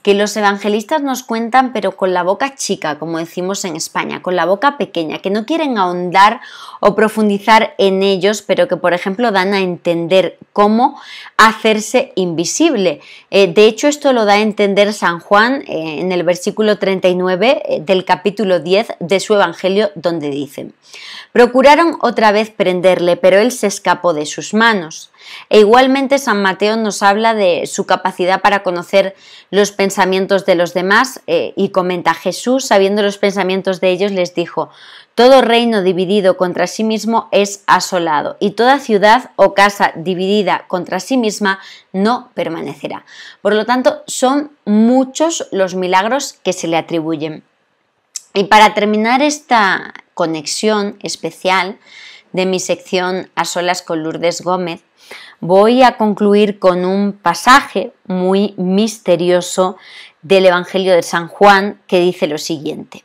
que los evangelistas nos cuentan pero con la boca chica, como decimos en España, con la boca pequeña, que no quieren ahondar o profundizar en ellos, pero que por ejemplo dan a entender cómo hacerse invisible. Eh, de hecho, esto lo da a entender San Juan eh, en el versículo 39 eh, del capítulo 10 de su Evangelio, donde dice, Procuraron otra vez prenderle, pero él se escapó de sus manos. E igualmente San Mateo nos habla de su capacidad para conocer los pensamientos de los demás eh, y comenta Jesús, sabiendo los pensamientos de ellos, les dijo, todo reino dividido contra sí mismo es asolado y toda ciudad o casa dividida contra sí misma no permanecerá. Por lo tanto, son muchos los milagros que se le atribuyen. Y para terminar esta conexión especial, de mi sección A solas con Lourdes Gómez, voy a concluir con un pasaje muy misterioso del Evangelio de San Juan que dice lo siguiente.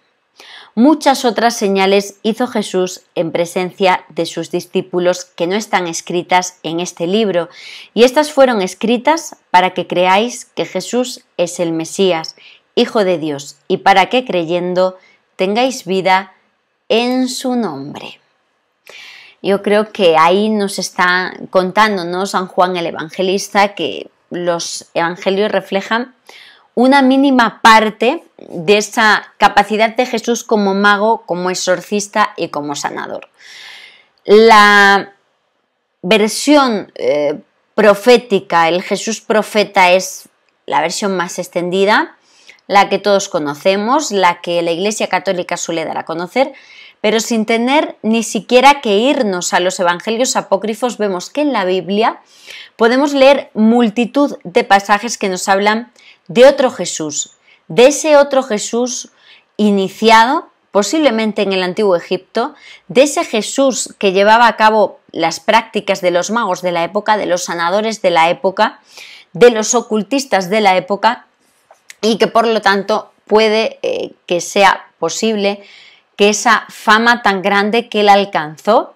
Muchas otras señales hizo Jesús en presencia de sus discípulos que no están escritas en este libro, y estas fueron escritas para que creáis que Jesús es el Mesías, Hijo de Dios, y para que creyendo tengáis vida en su nombre. Yo creo que ahí nos está contándonos San Juan el Evangelista que los evangelios reflejan una mínima parte de esa capacidad de Jesús como mago, como exorcista y como sanador. La versión eh, profética, el Jesús profeta es la versión más extendida, la que todos conocemos, la que la Iglesia Católica suele dar a conocer, pero sin tener ni siquiera que irnos a los Evangelios apócrifos, vemos que en la Biblia podemos leer multitud de pasajes que nos hablan de otro Jesús, de ese otro Jesús iniciado posiblemente en el antiguo Egipto, de ese Jesús que llevaba a cabo las prácticas de los magos de la época, de los sanadores de la época, de los ocultistas de la época y que por lo tanto puede eh, que sea posible que esa fama tan grande que él alcanzó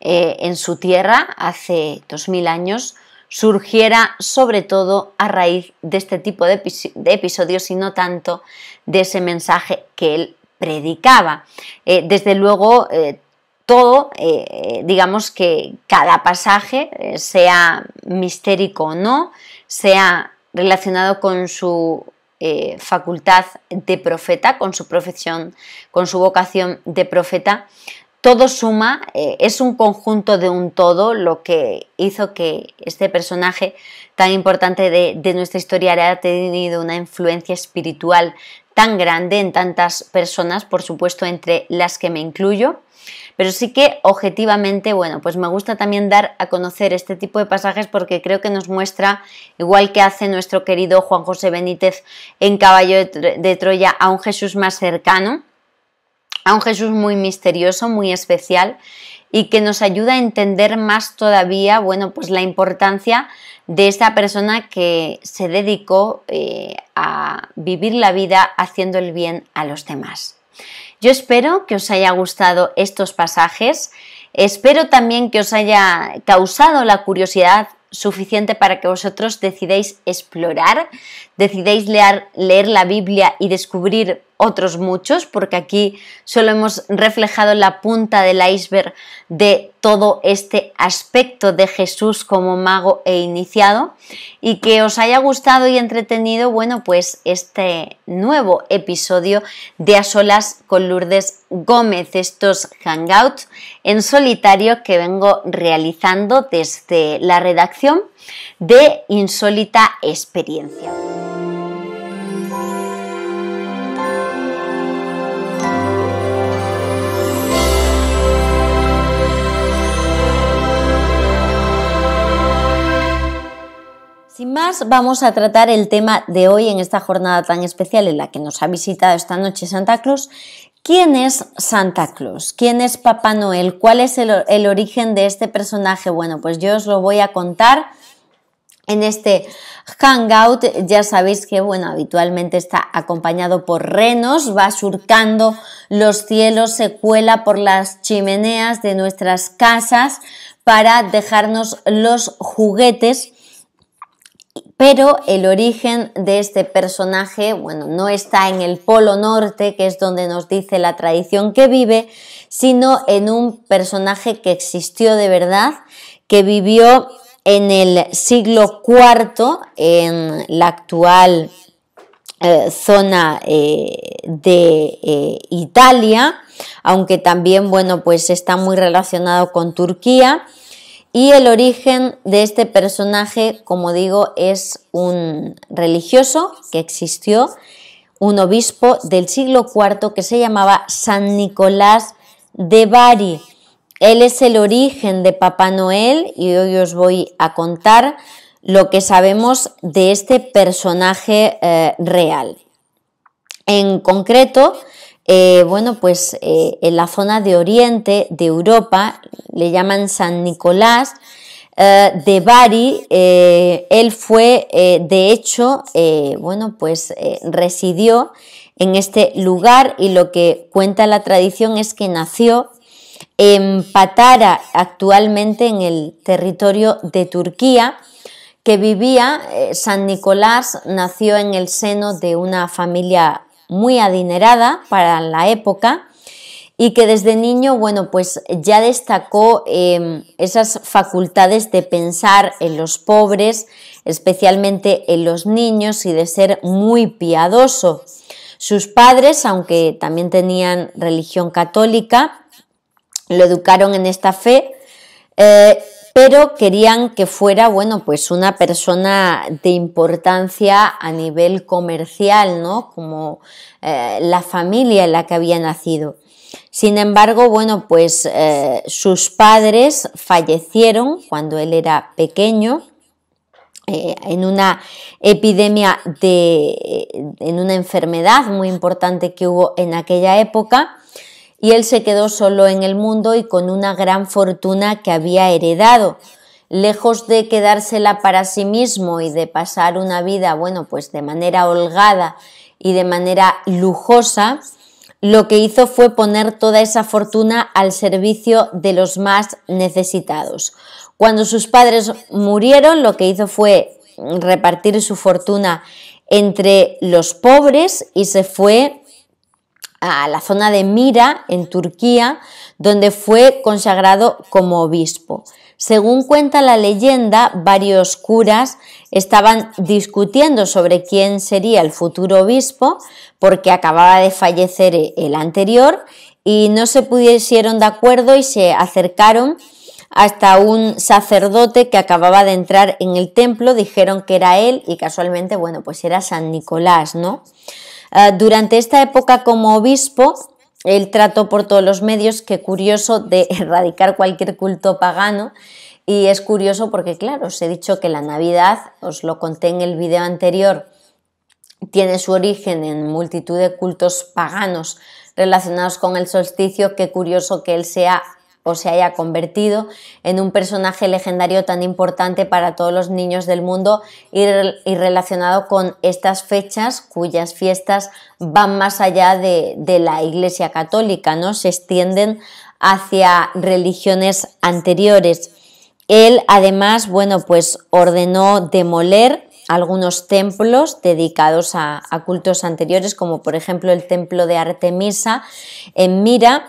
eh, en su tierra hace 2000 años surgiera sobre todo a raíz de este tipo de, episodios y no tanto de ese mensaje que él predicaba. Eh, desde luego, eh, todo, digamos que cada pasaje, sea mistérico o no, sea relacionado con su eh, facultad de profeta, con su profesión, con su vocación de profeta, todo suma, eh, es un conjunto de un todo lo que hizo que este personaje tan importante de nuestra historia haya tenido una influencia espiritual tan grande en tantas personas, por supuesto entre las que me incluyo, pero sí que objetivamente, bueno, pues me gusta también dar a conocer este tipo de pasajes porque creo que nos muestra, igual que hace nuestro querido Juan José Benítez en Caballo de Troya, a un Jesús más cercano, a un Jesús muy misterioso, muy especial y que nos ayuda a entender más todavía, bueno, pues la importancia de esta persona que se dedicó eh, a vivir la vida haciendo el bien a los demás. Yo espero que os haya gustado estos pasajes. Espero también que os haya causado la curiosidad suficiente para que vosotros decidáis explorar decidéis leer, leer la Biblia y descubrir otros muchos, porque aquí solo hemos reflejado la punta del iceberg de todo este aspecto de Jesús como mago e iniciado, y que os haya gustado y entretenido, bueno, pues este nuevo episodio de A Solas con Lourdes Gómez, estos hangouts en solitario que vengo realizando desde la redacción de Insólita Experiencia. Sin más, vamos a tratar el tema de hoy en esta jornada tan especial en la que nos ha visitado esta noche Santa Claus. ¿Quién es Santa Claus? ¿Quién es Papá Noel? ¿Cuál es el, origen de este personaje? Bueno, pues yo os lo voy a contar en este hangout. Ya sabéis que, bueno, habitualmente está acompañado por renos, va surcando los cielos, se cuela por las chimeneas de nuestras casas para dejarnos los juguetes pero el origen de este personaje, no está en el Polo Norte, que es donde nos dice la tradición que vive, sino en un personaje que existió de verdad, que vivió en el siglo IV, en la actual eh, zona eh, de eh, Italia, aunque también, pues está muy relacionado con Turquía y el origen de este personaje, como digo, es un religioso que existió, un obispo del siglo IV que se llamaba San Nicolás de Bari. Él es el origen de Papá Noel y hoy os voy a contar lo que sabemos de este personaje eh, real. En concreto, eh, bueno, pues eh, en la zona de Oriente de Europa le llaman San Nicolás eh, de Bari. él fue, de hecho, bueno, pues residió en este lugar y lo que cuenta la tradición es que nació en Patara, actualmente en el territorio de Turquía, que vivía, San Nicolás nació en el seno de una familia muy adinerada para la época y que desde niño, bueno, pues ya destacó em, esas facultades de pensar en los pobres, especialmente en los niños y de ser muy piadoso. Sus padres, aunque también tenían religión católica, lo educaron en esta fe eh, pero querían que fuera, bueno, pues una persona de importancia a nivel comercial, ¿no? Como eh, la familia en la que había nacido. Sin embargo, bueno, pues eh, sus padres fallecieron cuando él era pequeño eh, en una epidemia de, en una enfermedad muy importante que hubo en aquella época y él se quedó solo en el mundo y con una gran fortuna que había heredado. Lejos de quedársela para sí mismo y de pasar una vida, bueno, pues de manera holgada y de manera lujosa, lo que hizo fue poner toda esa fortuna al servicio de los más necesitados. Cuando sus padres murieron, lo que hizo fue repartir su fortuna entre los pobres y se fue a la zona de Mira, en Turquía, donde fue consagrado como obispo. Según cuenta la leyenda, varios curas estaban discutiendo sobre quién sería el futuro obispo, porque acababa de fallecer el anterior, y no se pudieron de acuerdo y se acercaron hasta un sacerdote que acababa de entrar en el templo, dijeron que era él y casualmente, bueno, pues era San Nicolás, ¿no? Ah, durante esta época como obispo, él trató por todos los medios, que curioso, de *laughs* erradicar cualquier culto pagano. Y es curioso porque, claro, os he dicho que la Navidad, os lo conté en el video anterior, tiene su origen en multitud de cultos paganos relacionados con el solsticio. Qué curioso que él sea se haya convertido en un personaje legendario tan importante para todos los niños del mundo y, relacionado con estas fechas cuyas fiestas van más allá de, la Iglesia Católica, ¿no? Se extienden hacia religiones anteriores. Él además, bueno, pues ordenó demoler algunos templos dedicados a, cultos anteriores, como por ejemplo el templo de Artemisa en Mira,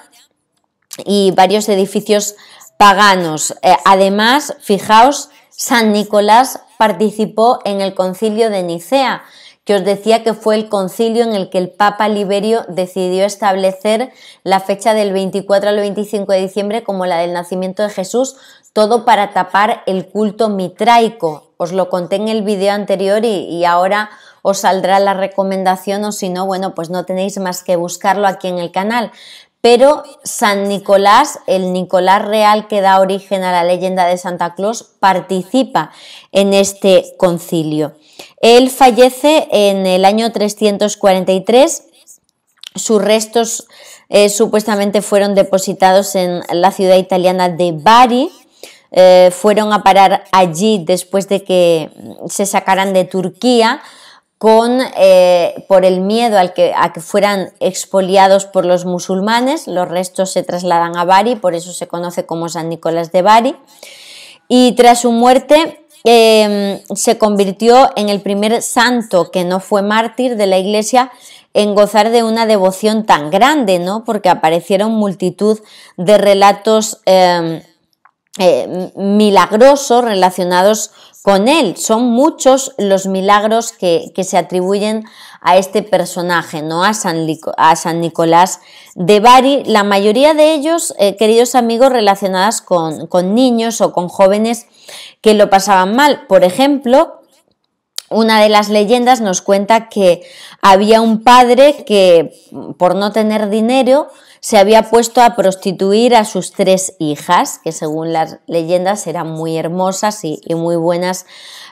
y varios edificios paganos. Eh, además, fijaos, San Nicolás participó en el concilio de Nicea, que os decía que fue el concilio en el que el Papa Liberio decidió establecer la fecha del 24 al 25 de diciembre como la del nacimiento de Jesús, todo para tapar el culto mitraico. Os lo conté en el vídeo anterior y, y, ahora os saldrá la recomendación o si no, bueno, pues no tenéis más que buscarlo aquí en el canal pero San Nicolás, el Nicolás real que da origen a la leyenda de Santa Claus, participa en este concilio. Él fallece en el año 343, sus restos eh, supuestamente fueron depositados en la ciudad italiana de Bari, eh, fueron a parar allí después de que mm, se sacaran de Turquía, con, eh, por el miedo al que, a que fueran expoliados por los musulmanes. Los restos se trasladan a Bari, por eso se conoce como San Nicolás de Bari. Y tras su muerte em, se convirtió en el primer santo que no fue mártir de la iglesia en gozar de una devoción tan grande, ¿no? Porque aparecieron multitud de relatos em, eh, milagrosos relacionados con él. Son muchos los milagros que, se atribuyen a este personaje, ¿no? A San, a San Nicolás de Bari. La mayoría de ellos, eh, queridos amigos, relacionadas con, con niños o con jóvenes que lo pasaban mal. Por ejemplo, una de las leyendas nos cuenta que había un padre que, por no tener dinero, se había puesto a prostituir a sus tres hijas, que según las leyendas eran muy hermosas y, muy buenas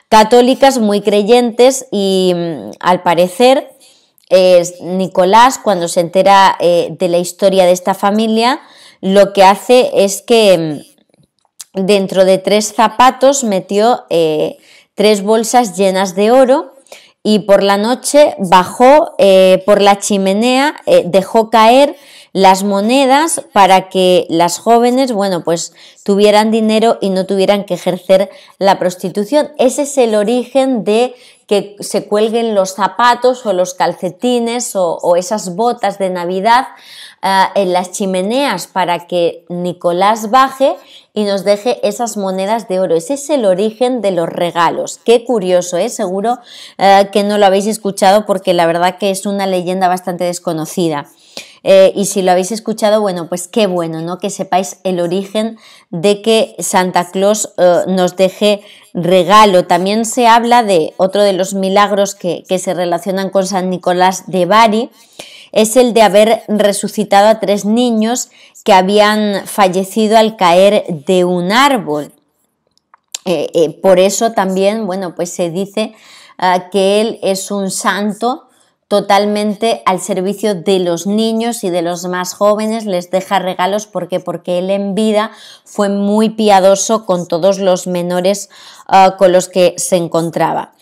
católicas, muy creyentes y mm, al parecer Nicolás cuando se entera eh, de la historia de esta familia lo que hace es que mm, dentro de tres zapatos metió eh, tres bolsas llenas de oro y por la noche bajó eh, por la chimenea, dejó caer las monedas para que las jóvenes, bueno, pues tuvieran dinero y no tuvieran que ejercer la prostitución. Ese es el origen de que se cuelguen los zapatos o los calcetines o, esas botas de Navidad ah, en las chimeneas para que Nicolás baje y nos deje esas monedas de oro. Ese es el origen de los regalos. Qué curioso, ¿eh? Seguro ah, que no lo habéis escuchado porque la verdad que es una leyenda bastante desconocida. Eh, y si lo habéis escuchado, bueno, pues qué bueno, ¿no? Que sepáis el origen de que Santa Claus eh, nos deje regalo. También se habla de otro de los milagros que, se relacionan con San Nicolás de Bari, es el de haber resucitado a tres niños que habían fallecido al caer de un árbol. Eh, por eso también, bueno, pues se dice ah, que él es un santo totalmente al servicio de los niños y de los más jóvenes, les deja regalos porque porque él en vida fue muy piadoso con todos los menores ah, con los que se encontraba.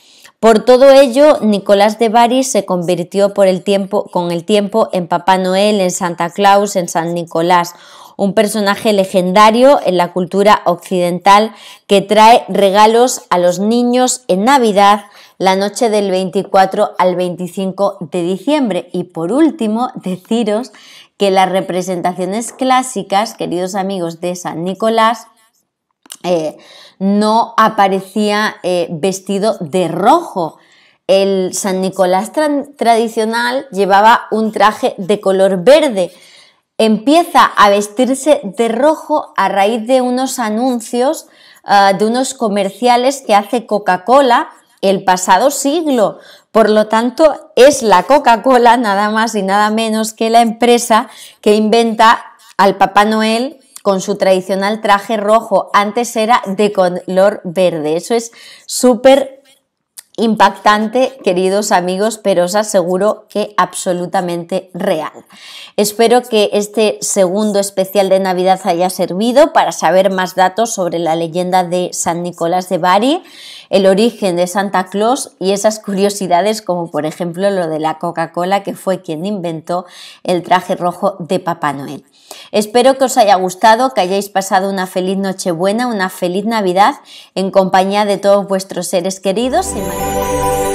Por todo ello, Nicolás de Bari se convirtió por el tiempo, con el tiempo en Papá Noel, en Santa Claus, en San Nicolás, un personaje legendario en la cultura occidental que trae regalos a los niños en Navidad, la noche del 24 al 25 de diciembre. Y por último, deciros que las representaciones clásicas, queridos amigos de San Nicolás, eh, no aparecía eh, vestido de rojo. El San Nicolás tradicional llevaba un traje de color verde. Empieza a vestirse de rojo a raíz de unos anuncios, ah, de unos comerciales que hace Coca-Cola el pasado siglo. Por lo tanto, es la Coca-Cola nada más y nada menos que la empresa que inventa al Papá Noel con su tradicional traje rojo. Antes era de color verde. Eso es súper impactante, queridos amigos, pero os aseguro que absolutamente real. Espero que este segundo especial de Navidad haya servido para saber más datos sobre la leyenda de San Nicolás de Bari, el origen de Santa Claus y esas curiosidades como por ejemplo lo de la Coca-Cola que fue quien inventó el traje rojo de Papá Noel. Espero que os haya gustado, que hayáis pasado una feliz Nochebuena, una feliz Navidad en compañía de todos vuestros seres queridos y Música